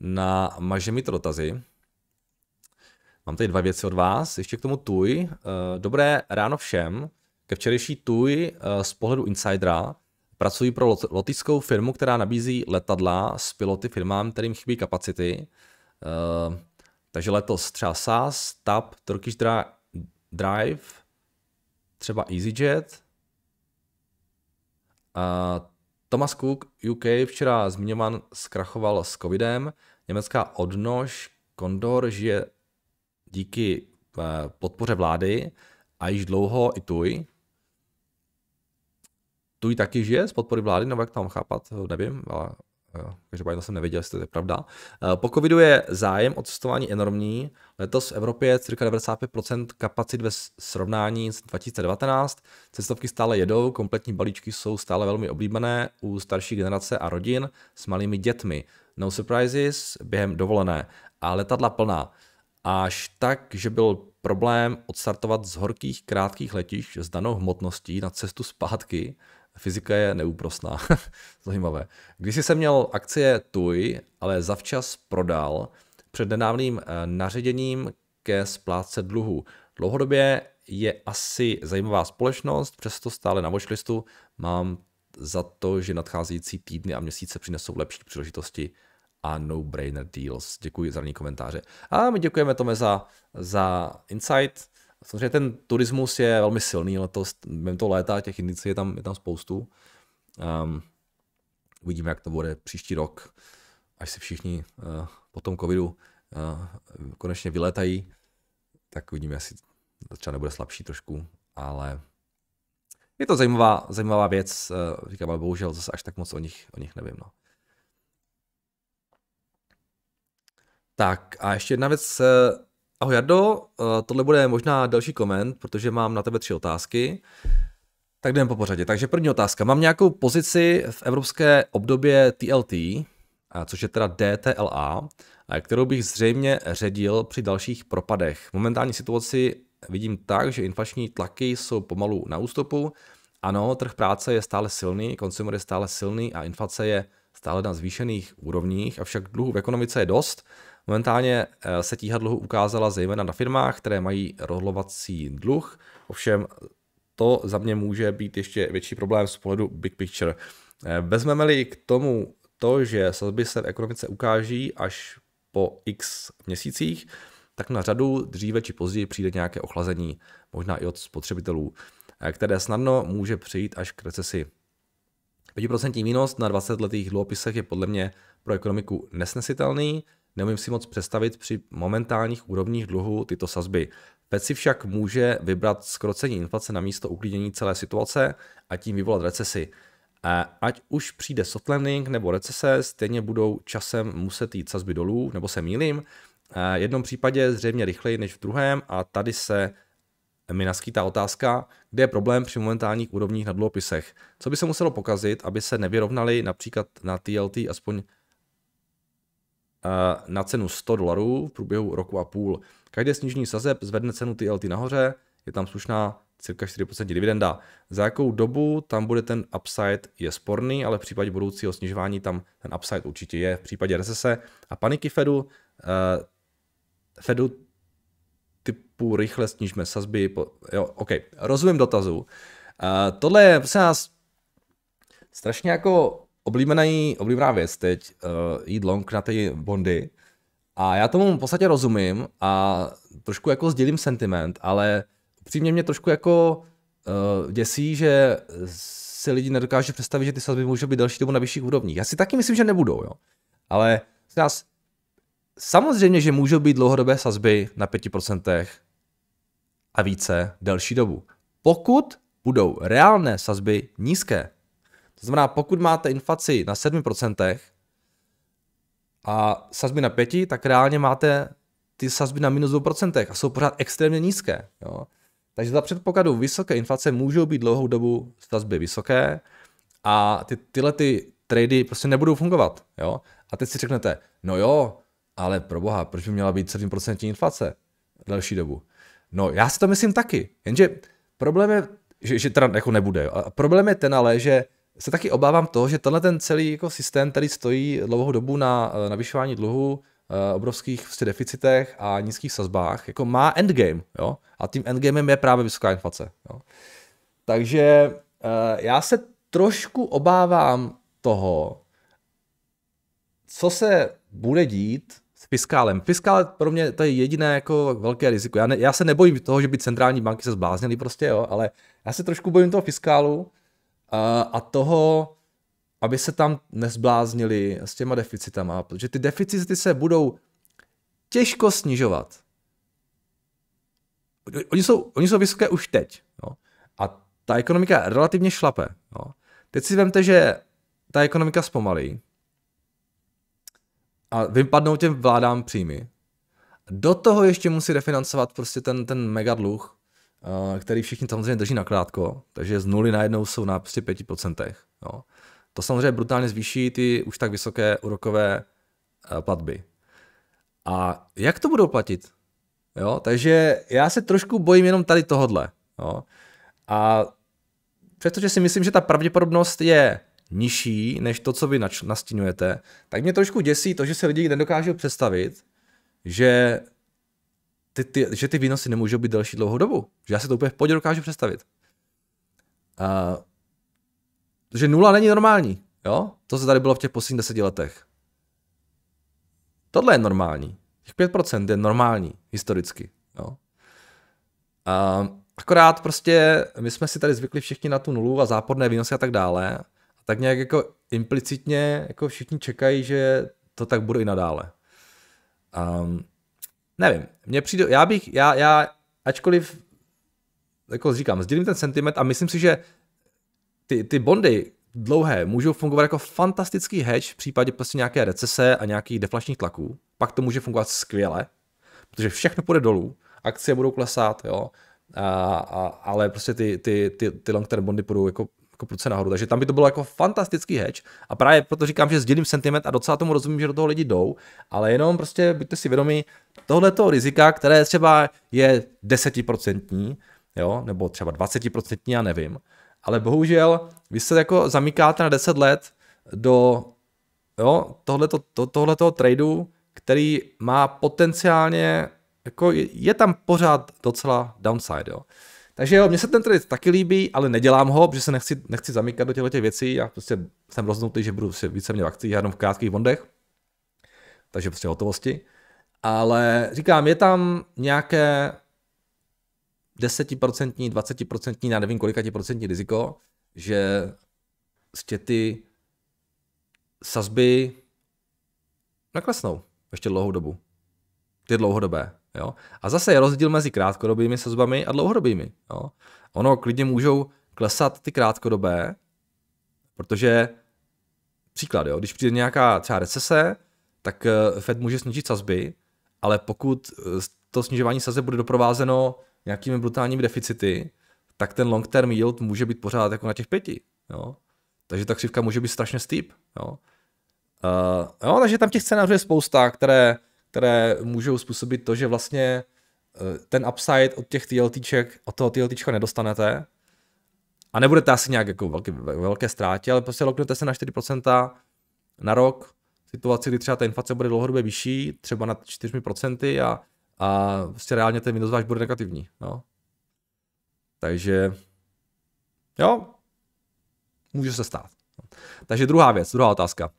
na mažemi to dotazy. Mám tady dva věci od vás, ještě k tomu tuj. Eh, dobré ráno všem. Ke včerejší tuj eh, z pohledu insidera pracuji pro lotickou firmu, která nabízí letadla s piloty firmám, kterým chybí kapacity. Eh, takže letos třeba SAS, TAP, Turkish Drive, třeba EasyJet. A Thomas Cook UK včera zmiňovan zkrachoval s covidem. Německá odnož Condor žije díky eh, podpoře vlády a již dlouho i tuj. Tuj taky žije z podpory vlády, nebo jak tam chápat, nevím, ale Každopádně to jsem neviděl, jestli to je pravda. Eh, po covidu je zájem o cestování enormní. Letos v Evropě je cirka 95% kapacit ve srovnání s 2019. Cestovky stále jedou, kompletní balíčky jsou stále velmi oblíbené u starší generace a rodin s malými dětmi. No surprises během dovolené a letadla plná. Až tak, že byl problém odstartovat z horkých krátkých letišť s danou hmotností na cestu zpátky, Fyzika je neúprostná. Zajímavé. Když jsem měl akcie TUI, ale zavčas prodal před nedávným eh, naředěním ke splátce dluhu. Dlouhodobě je asi zajímavá společnost, přesto stále na watchlistu mám za to, že nadcházející týdny a měsíce přinesou lepší příležitosti a no-brainer deals. Děkuji za ní komentáře. A my děkujeme Tome za, za insight. Samozřejmě ten turismus je velmi silný letos, mimo to léta, těch indicí je tam, je tam spoustu. Um, uvidíme, jak to bude příští rok, až si všichni uh, po tom covidu uh, konečně vylétají, tak uvidíme, jestli třeba nebude slabší trošku, ale je to zajímavá, zajímavá věc, uh, říkám, ale bohužel zase až tak moc o nich, o nich nevím. No. Tak a ještě jedna věc, uh, Ahoj Jardo, eh, tohle bude možná další koment, protože mám na tebe tři otázky. Tak jdeme po pořadě. Takže první otázka. Mám nějakou pozici v evropské obdobě TLT, což je teda DTLA, kterou bych zřejmě ředil při dalších propadech. Momentální situaci vidím tak, že inflační tlaky jsou pomalu na ústupu. Ano, trh práce je stále silný, konsumer je stále silný a inflace je stále na zvýšených úrovních, avšak dluhu v ekonomice je dost – Momentálně eh, se tíha dluhu ukázala zejména na firmách, které mají rohlovací dluh, ovšem to za mě může být ještě větší problém z pohledu big picture. Eh, vezmeme-li k tomu to, že sazby se v ekonomice ukáží až po x měsících, tak na řadu dříve či později přijde nějaké ochlazení, možná i od spotřebitelů, eh, které snadno může přijít až k recesi. 5% výnos na 20 letých dluhopisech je podle mě pro ekonomiku nesnesitelný, Neumím si moc představit při momentálních úrovních dluhu tyto sazby. Fed si však může vybrat skrocení inflace na místo uklidnění celé situace a tím vyvolat recesi. Ať už přijde soft landing nebo recese, stejně budou časem muset jít sazby dolů, nebo se mýlím. V jednom případě zřejmě rychleji než v druhém a tady se mi naskýtá otázka, kde je problém při momentálních úrovních na dluhopisech. Co by se muselo pokazit, aby se nevyrovnali například na TLT aspoň Eh, na cenu 100 dolarů v průběhu roku a půl. Každé snížení sazeb zvedne cenu TLT nahoře, je tam slušná cirka 4% dividenda. Za jakou dobu tam bude ten upside je sporný, ale v případě budoucího snižování tam ten upside určitě je. V případě recese a paniky Fedu, eh, Fedu typu rychle snižme sazby, po, jo, OK, rozumím dotazu. Eh, tohle je, se nás, strašně jako oblíbená, oblíbená věc teď, uh, jít long na ty bondy. A já tomu v podstatě rozumím a trošku jako sdělím sentiment, ale přímě mě trošku jako uh, děsí, že si lidi nedokáže představit, že ty sazby můžou být další dobu na vyšších úrovních. Já si taky myslím, že nebudou, jo. Ale nás, samozřejmě, že můžou být dlouhodobé sazby na 5% a více delší dobu. Pokud budou reálné sazby nízké, to znamená, pokud máte inflaci na 7% a sazby na 5, tak reálně máte ty sazby na minus 2% a jsou pořád extrémně nízké. Jo? Takže za předpokladu vysoké inflace můžou být dlouhou dobu sazby vysoké a ty, tyhle ty trady prostě nebudou fungovat. Jo? A teď si řeknete, no jo, ale pro boha, proč by měla být 7% inflace další dobu? No já si to myslím taky, jenže problém je, že, že teda jako nebude. Jo? A problém je ten ale, že se taky obávám toho, že tenhle ten celý jako systém tady stojí dlouhou dobu na eh, navyšování dluhu, eh, obrovských vlastně deficitech a nízkých sazbách, jako má endgame, jo? A tím endgamem je právě vysoká inflace, jo? Takže eh, já se trošku obávám toho, co se bude dít s fiskálem. Fiskál pro mě to je jediné jako velké riziko. Já, ne, já se nebojím toho, že by centrální banky se zbláznily prostě, jo, ale já se trošku bojím toho fiskálu, a toho, aby se tam nezbláznili s těma deficitama, protože ty deficity se budou těžko snižovat. Oni jsou, oni jsou vysoké už teď. Jo. A ta ekonomika relativně šlape. Jo. Teď si vemte, že ta ekonomika zpomalí a vypadnou těm vládám příjmy. Do toho ještě musí refinancovat prostě ten, ten mega dluh, Eh, který všichni samozřejmě drží na krátko, takže z nuly najednou jsou na prostě 5%. Jo. To samozřejmě brutálně zvýší ty už tak vysoké úrokové eh, platby. A jak to budou platit? Jo, takže já se trošku bojím jenom tady tohodle. Jo. A přestože si myslím, že ta pravděpodobnost je nižší než to, co vy nastínujete, tak mě trošku děsí to, že se lidi nedokážou představit, že ty, ty, že ty výnosy nemůžou být delší dlouhou dobu. Že já si to úplně v podě dokážu představit. A, že nula není normální, jo? To, se tady bylo v těch posledních deseti letech. Tohle je normální. Těch 5% je normální, historicky, jo? A, akorát prostě my jsme si tady zvykli všichni na tu nulu a záporné výnosy a tak dále. A tak nějak jako implicitně jako všichni čekají, že to tak bude i nadále. Um, nevím, mně přijde, já bych, já, já, ačkoliv, jako říkám, sdílím ten sentiment a myslím si, že ty, ty bondy dlouhé můžou fungovat jako fantastický hedge v případě prostě nějaké recese a nějakých deflačních tlaků. Pak to může fungovat skvěle, protože všechno půjde dolů, akcie budou klesat, jo, a, a, ale prostě ty, ty, ty, ty long term bondy budou jako jako pruce nahoru. Takže tam by to bylo jako fantastický hedge. A právě proto říkám, že sdělím sentiment a docela tomu rozumím, že do toho lidi jdou, ale jenom prostě buďte si vědomi tohleto rizika, které třeba je desetiprocentní, jo, nebo třeba dvacetiprocentní, já nevím. Ale bohužel, vy se jako zamykáte na 10 let do jo, tohleto, to, tohleto tradu, který má potenciálně, jako je, je tam pořád docela downside, jo. Takže jo, mně se ten trade taky líbí, ale nedělám ho, protože se nechci, nechci zamykat do těchto věcí a prostě jsem rozhodnutý, že budu si víceméně v akcích jenom v krátkých bondech. Takže prostě hotovosti. Ale říkám, je tam nějaké 10%, 20%, já nevím kolika procentní riziko, že prostě ty sazby naklesnou ještě dlouhou dobu. Ty dlouhodobé. Jo? A zase je rozdíl mezi krátkodobými sazbami a dlouhodobými. Jo? Ono klidně můžou klesat ty krátkodobé, protože příklad, jo, když přijde nějaká třeba recese, tak eh, Fed může snížit sazby, ale pokud eh, to snižování sazby bude doprovázeno nějakými brutálními deficity, tak ten long term yield může být pořád jako na těch pěti. Jo? Takže ta křivka může být strašně steep. Jo? Uh, jo, takže tam těch scénářů je spousta, které které můžou způsobit to, že vlastně eh, ten upside od těch TLTček, od toho TLTčka nedostanete a nebudete asi nějak jako velké, velké ztrátě, ale prostě loknete se na 4% na rok, situaci, kdy třeba ta inflace bude dlouhodobě vyšší, třeba na 4% a, a prostě reálně ten Windows váš bude negativní. No. Takže jo, může se stát. Takže druhá věc, druhá otázka.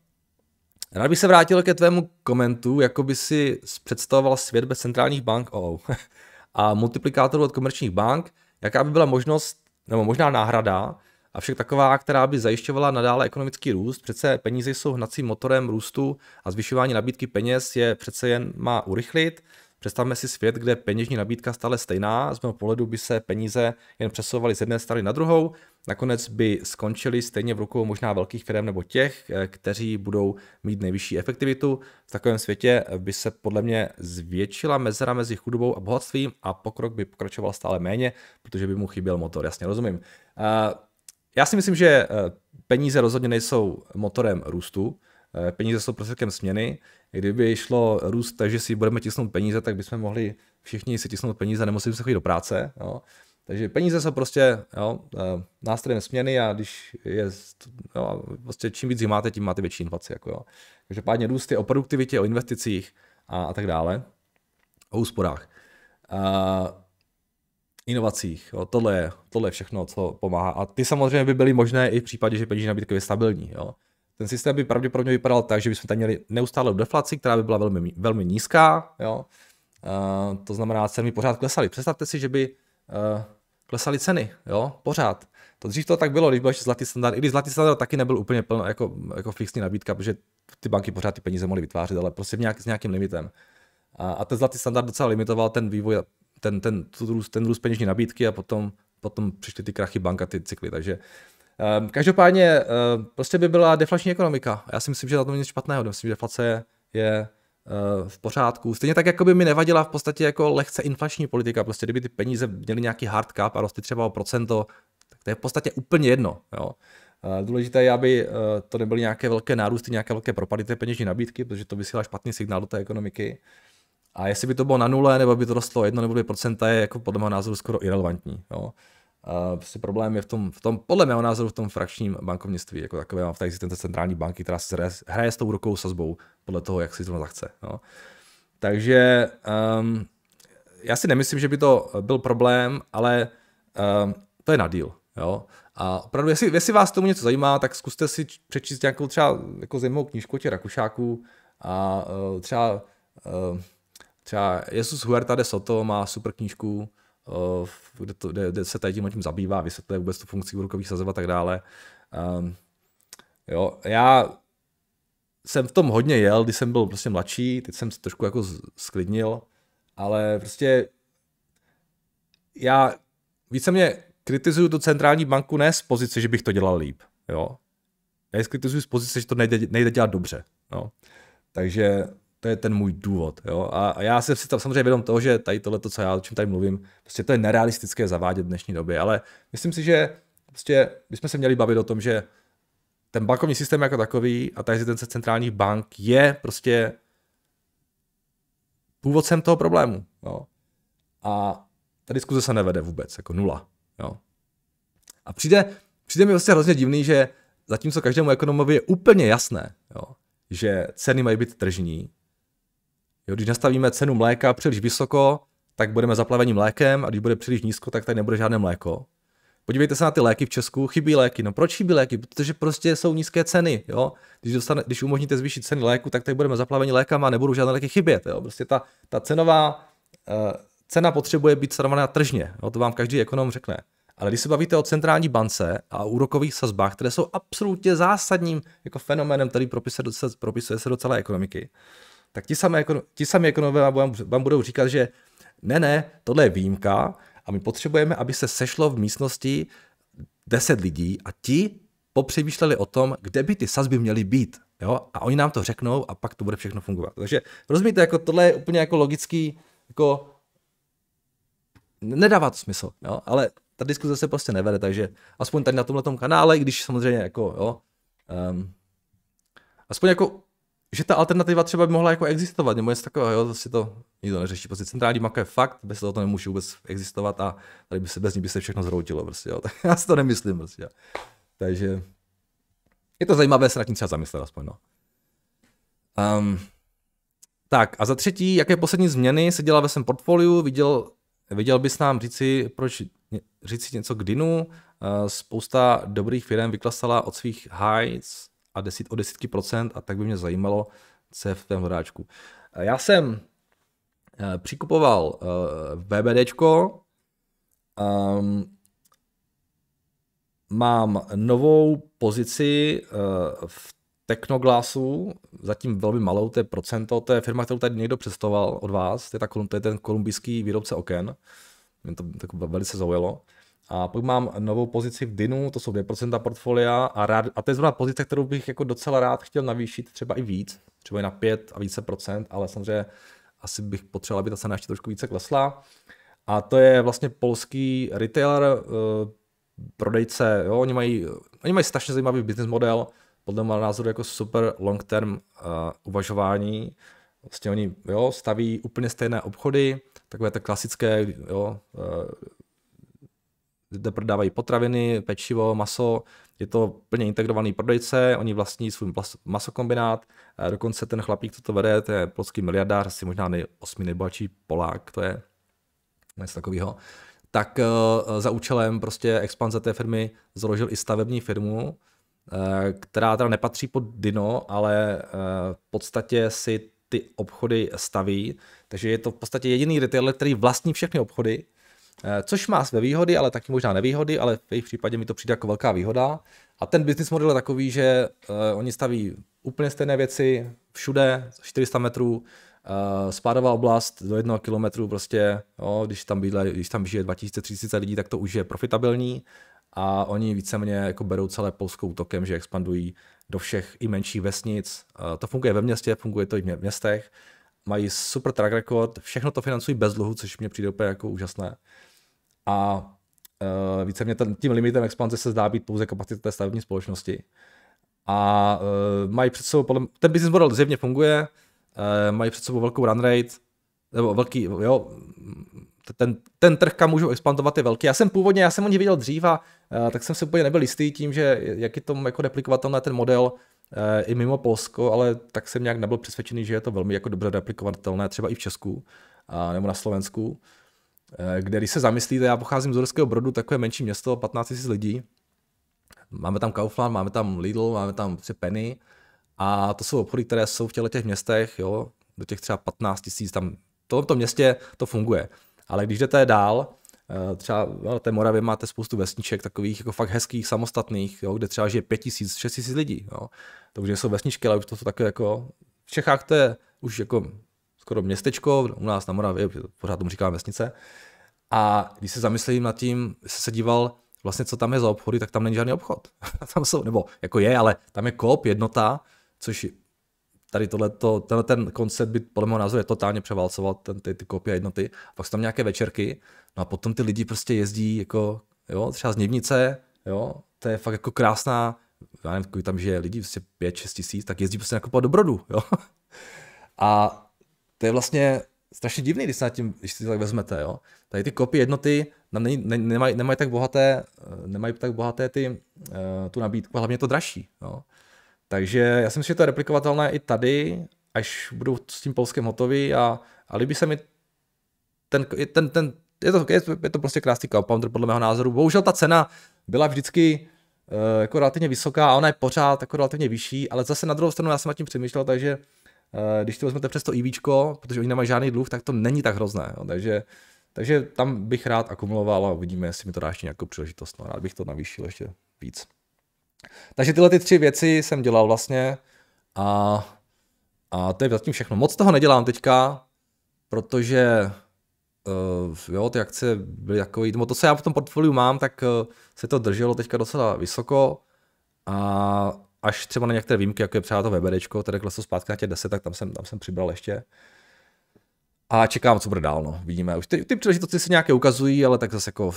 Rád bych se vrátil ke tvému komentu, jako by si představoval svět bez centrálních bank oh, oh. a multiplikátorů od komerčních bank, jaká by byla možnost, nebo možná náhrada, a však taková, která by zajišťovala nadále ekonomický růst. Přece peníze jsou hnacím motorem růstu a zvyšování nabídky peněz je přece jen má urychlit. Představme si svět, kde peněžní nabídka stále stejná, z mého pohledu by se peníze jen přesouvaly z jedné strany na druhou Nakonec by skončili stejně v rukou možná velkých firm nebo těch, eh, kteří budou mít nejvyšší efektivitu. V takovém světě eh, by se podle mě zvětšila mezera mezi chudobou a bohatstvím a pokrok by pokračoval stále méně, protože by mu chyběl motor, jasně rozumím. Eh, já si myslím, že peníze rozhodně nejsou motorem růstu, peníze jsou prostředkem směny. Kdyby šlo růst tak, že si budeme tisnout peníze, tak bychom mohli všichni si tisnout peníze a nemuseli se chodit do práce. Jo. No. Takže peníze jsou prostě jo, eh, nástrojem směny a když je, jo, prostě čím víc jich máte, tím máte větší inflaci. Jako jo. pádně růst je o produktivitě, o investicích a, a tak dále, o úsporách. A, inovacích. Jo. Tohle, je, tohle je všechno, co pomáhá. A ty samozřejmě by byly možné i v případě, že peníze nabídky je stabilní. Jo. Ten systém by pravděpodobně vypadal tak, že bychom tam měli neustále deflaci, která by byla velmi, velmi nízká. Jo. A, to znamená, ceny pořád klesaly. Představte si, že by uh, klesaly ceny, jo, pořád. To dřív to tak bylo, když byl ještě zlatý standard, i když zlatý standard taky nebyl úplně plno, jako, jako fixní nabídka, protože ty banky pořád ty peníze mohly vytvářet, ale prostě nějak, s nějakým limitem. A, a ten zlatý standard docela limitoval ten vývoj, ten, ten, ten, ten růst peněžní nabídky a potom, potom přišly ty krachy bank a ty cykly, takže um, každopádně um, prostě by byla deflační ekonomika. Já si myslím, že na tom nic špatného, myslím, že deflace je, je Eh, v pořádku. Stejně tak, jako by mi nevadila v podstatě jako lehce inflační politika, prostě kdyby ty peníze měly nějaký hard cap a rostly třeba o procento, tak to je v podstatě úplně jedno. Jo. Eh, důležité je, aby eh, to nebyly nějaké velké nárůsty, nějaké velké propady té peněžní nabídky, protože to vysílá špatný signál do té ekonomiky. A jestli by to bylo na nule, nebo by to rostlo jedno nebo procenta, je jako podle mého názoru skoro irrelevantní. Jo. Uh, prostě problém je v tom, v tom, podle mého názoru, v tom frakčním bankovnictví, jako takové v té existence centrální banky, která se hraje, hraje s tou rukou sazbou podle toho, jak si to zachce. No. Takže um, já si nemyslím, že by to byl problém, ale um, to je na díl. Jo? A opravdu, jestli, jestli vás tomu něco zajímá, tak zkuste si přečíst nějakou třeba jako zajímavou knížku těch Rakušáků a uh, třeba, uh, třeba Jesus Huerta de Soto má super knížku, kde, to, kde, kde se tady tím, tím zabývá, vysvětluje vůbec tu funkci úrokových sazeb a tak dále. Um, jo, já jsem v tom hodně jel, když jsem byl prostě mladší, teď jsem se trošku jako sklidnil, ale prostě já víceméně kritizuju tu centrální banku ne z pozice, že bych to dělal líp, jo. Já je kritizuju z pozice, že to nejde, nejde dělat dobře, no. Takže to je ten můj důvod. Jo? A, já jsem si tam samozřejmě vědom toho, že tady tohle, co já o čem tady mluvím, prostě to je nerealistické zavádět v dnešní době, ale myslím si, že prostě bychom se měli bavit o tom, že ten bankovní systém jako takový a ta existence centrálních bank je prostě původcem toho problému. Jo? A ta diskuze se nevede vůbec, jako nula. Jo? A přijde, přijde mi vlastně hrozně divný, že zatímco každému ekonomovi je úplně jasné, jo, že ceny mají být tržní, Jo, když nastavíme cenu mléka příliš vysoko, tak budeme zaplaveni mlékem a když bude příliš nízko, tak tady nebude žádné mléko. Podívejte se na ty léky v Česku, chybí léky. No proč chybí léky? Protože prostě jsou nízké ceny. Jo? Když, dostane, když umožníte zvýšit ceny léku, tak tady budeme zaplaveni lékama a nebudou žádné léky chybět. Jo? Prostě ta, ta cenová uh, cena potřebuje být stanovaná tržně. Jo? To vám každý ekonom řekne. Ale když se bavíte o centrální bance a úrokových sazbách, které jsou absolutně zásadním jako fenoménem, který propisuje, propisuje se do celé ekonomiky, tak ti samé, jako, ti samé ekonomové jako vám, vám budou říkat, že ne, ne, tohle je výjimka a my potřebujeme, aby se sešlo v místnosti 10 lidí a ti popřemýšleli o tom, kde by ty sazby měly být. Jo? A oni nám to řeknou a pak to bude všechno fungovat. Takže rozumíte, jako tohle je úplně jako logický, jako nedává to smysl, jo? ale ta diskuze se prostě nevede, takže aspoň tady na tomhle kanále, když samozřejmě jako, jo, um, aspoň jako že ta alternativa třeba by mohla jako existovat, nebo něco takového, jo, zase to nikdo neřeší. Prostě centrální banka je fakt, bez toho to nemůže vůbec existovat a tady by se bez ní by se všechno zroutilo, prostě, jo. Tak já si to nemyslím, prostě, jo. Takže je to zajímavé se nad tím třeba zamyslet aspoň, no. Um, tak a za třetí, jaké poslední změny se dělá ve svém portfoliu, viděl, viděl bys nám říci, proč říci něco k DINu, ehm, spousta dobrých firm vyklasala od svých highs, a desít o desítky procent a tak by mě zajímalo, co je v tom hráčku. Eh, já jsem eh, přikupoval eh, VBDčko, ehm, mám novou pozici v Technoglasu, zatím velmi malou, to je procento, to je firma, kterou tady někdo představoval od vás, to je, ta, to je ten kolumbijský výrobce oken, mě to tak velice zaujalo. A pak mám novou pozici v DINu, to jsou 2% portfolia a, rád, a to je zrovna pozice, kterou bych jako docela rád chtěl navýšit třeba i víc, třeba i na 5 a více procent, ale samozřejmě asi bych potřeboval, aby ta cena ještě trošku více klesla. A to je vlastně polský retailer, eh, prodejce, jo, oni mají, oni mají strašně zajímavý business model, podle mého názoru jako super long term uh, eh, uvažování. Vlastně oni jo, staví úplně stejné obchody, takové to klasické jo, eh, kde prodávají potraviny, pečivo, maso. Je to plně integrovaný prodejce, oni vlastní svůj masokombinát. Dokonce ten chlapík, co to vede, to je polský miliardář, asi možná nej, osmi nejbohatší Polák, to je něco takového. Tak eh, za účelem prostě expanze té firmy založil i stavební firmu, eh, která teda nepatří pod Dino, ale eh, v podstatě si ty obchody staví. Takže je to v podstatě jediný retailer, který vlastní všechny obchody Eh, což má své výhody, ale taky možná nevýhody, ale v jejich případě mi to přijde jako velká výhoda. A ten business model je takový, že uh, oni staví úplně stejné věci všude, 400 metrů, uh, spádová oblast do jednoho kilometru prostě, jo, když tam, bydle, když tam žije 2000-3000 lidí, tak to už je profitabilní a oni víceméně jako berou celé Polskou útokem, že expandují do všech i menších vesnic. Uh, to funguje ve městě, funguje to i v městech mají super track record, všechno to financují bez dluhu, což mě přijde úplně jako úžasné. A uh, eh, více mě ten, tím limitem expanze se zdá být pouze kapacita té stavební společnosti. A uh, mají před sebou, ten business model zjevně funguje, uh, mají před sebou velkou run rate, nebo velký, jo, ten, ten trh, kam můžu expandovat, je velký. Já jsem původně, já jsem o ně viděl dřív a uh, tak jsem se úplně nebyl jistý tím, že jak je to jako replikovatelné ten model, Eh, i mimo Polsko, ale tak jsem nějak nebyl přesvědčený, že je to velmi jako dobře replikovatelné třeba i v Česku a, nebo na Slovensku, eh, kde když se zamyslíte, já pocházím z Horského Brodu, takové menší město, 15 000 lidí, máme tam Kaufland, máme tam Lidl, máme tam tři prostě Penny a to jsou obchody, které jsou v těle těch městech, jo, do těch třeba 15 000 tam v tomto městě to funguje. Ale když jdete dál, Eh, třeba na té Moravě máte spoustu vesniček takových jako fakt hezkých, samostatných, jo, kde třeba žije 5 tisíc, 6 tisíc lidí. Jo. To už jsou vesničky, ale už to jsou takové jako... V Čechách to je už jako skoro městečko, u nás na Moravě, pořád tomu říkáme vesnice. A když se zamyslím nad tím, se, se díval, vlastně co tam je za obchody, tak tam není žádný obchod. tam jsou, nebo jako je, ale tam je koop, jednota, což tady tohleto, tenhle ten koncept by podle mého názoru je totálně převálcoval ten, ty, ty kopie a jednoty. Pak jsou tam nějaké večerky, no a potom ty lidi prostě jezdí jako, jo, třeba z Nivnice, jo, to je fakt jako krásná, já nevím, kolik tam žije lidí, prostě 5-6 tisíc, tak jezdí prostě nakupovat jako do Brodu, jo. A to je vlastně strašně divný, když se nad tím, když si to tak vezmete, jo. Tady ty kopie jednoty tam není, ne, nemají, nemají, tak bohaté, eh, nemají tak bohaté ty, eh, tu nabídku, hlavně je to dražší, jo. Takže já si myslím, že to je replikovatelné i tady, až budu s tím Polskem hotový, a, a líbí se mi ten, ten, ten je, to, je, to, je to prostě krásný compounder podle mého názoru. Bohužel ta cena byla vždycky uh, jako relativně vysoká a ona je pořád jako relativně vyšší, ale zase na druhou stranu já jsem nad tím přemýšlel, takže uh, když to vezmete přes to IVčko, protože oni nemají žádný dluh, tak to není tak hrozné. Jo. Takže, takže tam bych rád akumuloval a uvidíme, jestli mi to dá ještě nějakou příležitost. No, rád bych to navýšil ještě víc. Takže tyhle ty tři věci jsem dělal vlastně a, a to je zatím všechno. Moc toho nedělám teďka, protože uh, jo, ty akce byly takový, no to, co já v tom portfoliu mám, tak uh, se to drželo teďka docela vysoko a až třeba na některé výjimky, jako je třeba to VBDčko, které kleslo zpátky na těch 10, tak tam jsem, tam jsem přibral ještě. A čekám, co bude dál, no. Vidíme. Už ty, ty příležitosti se nějaké ukazují, ale tak zase jako, uh,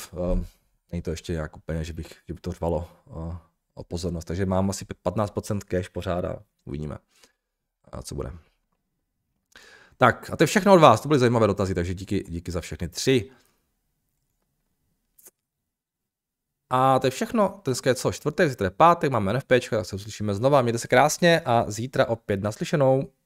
není to ještě nějak úplně, že, bych, že by to řvalo. Uh o pozornost. Takže mám asi 15% cash pořád a uvidíme, a co bude. Tak a to je všechno od vás, to byly zajímavé dotazy, takže díky, díky za všechny tři. A to je všechno, dneska je co, čtvrtek, zítra je pátek, máme NFP, tak se uslyšíme znova, mějte se krásně a zítra opět naslyšenou.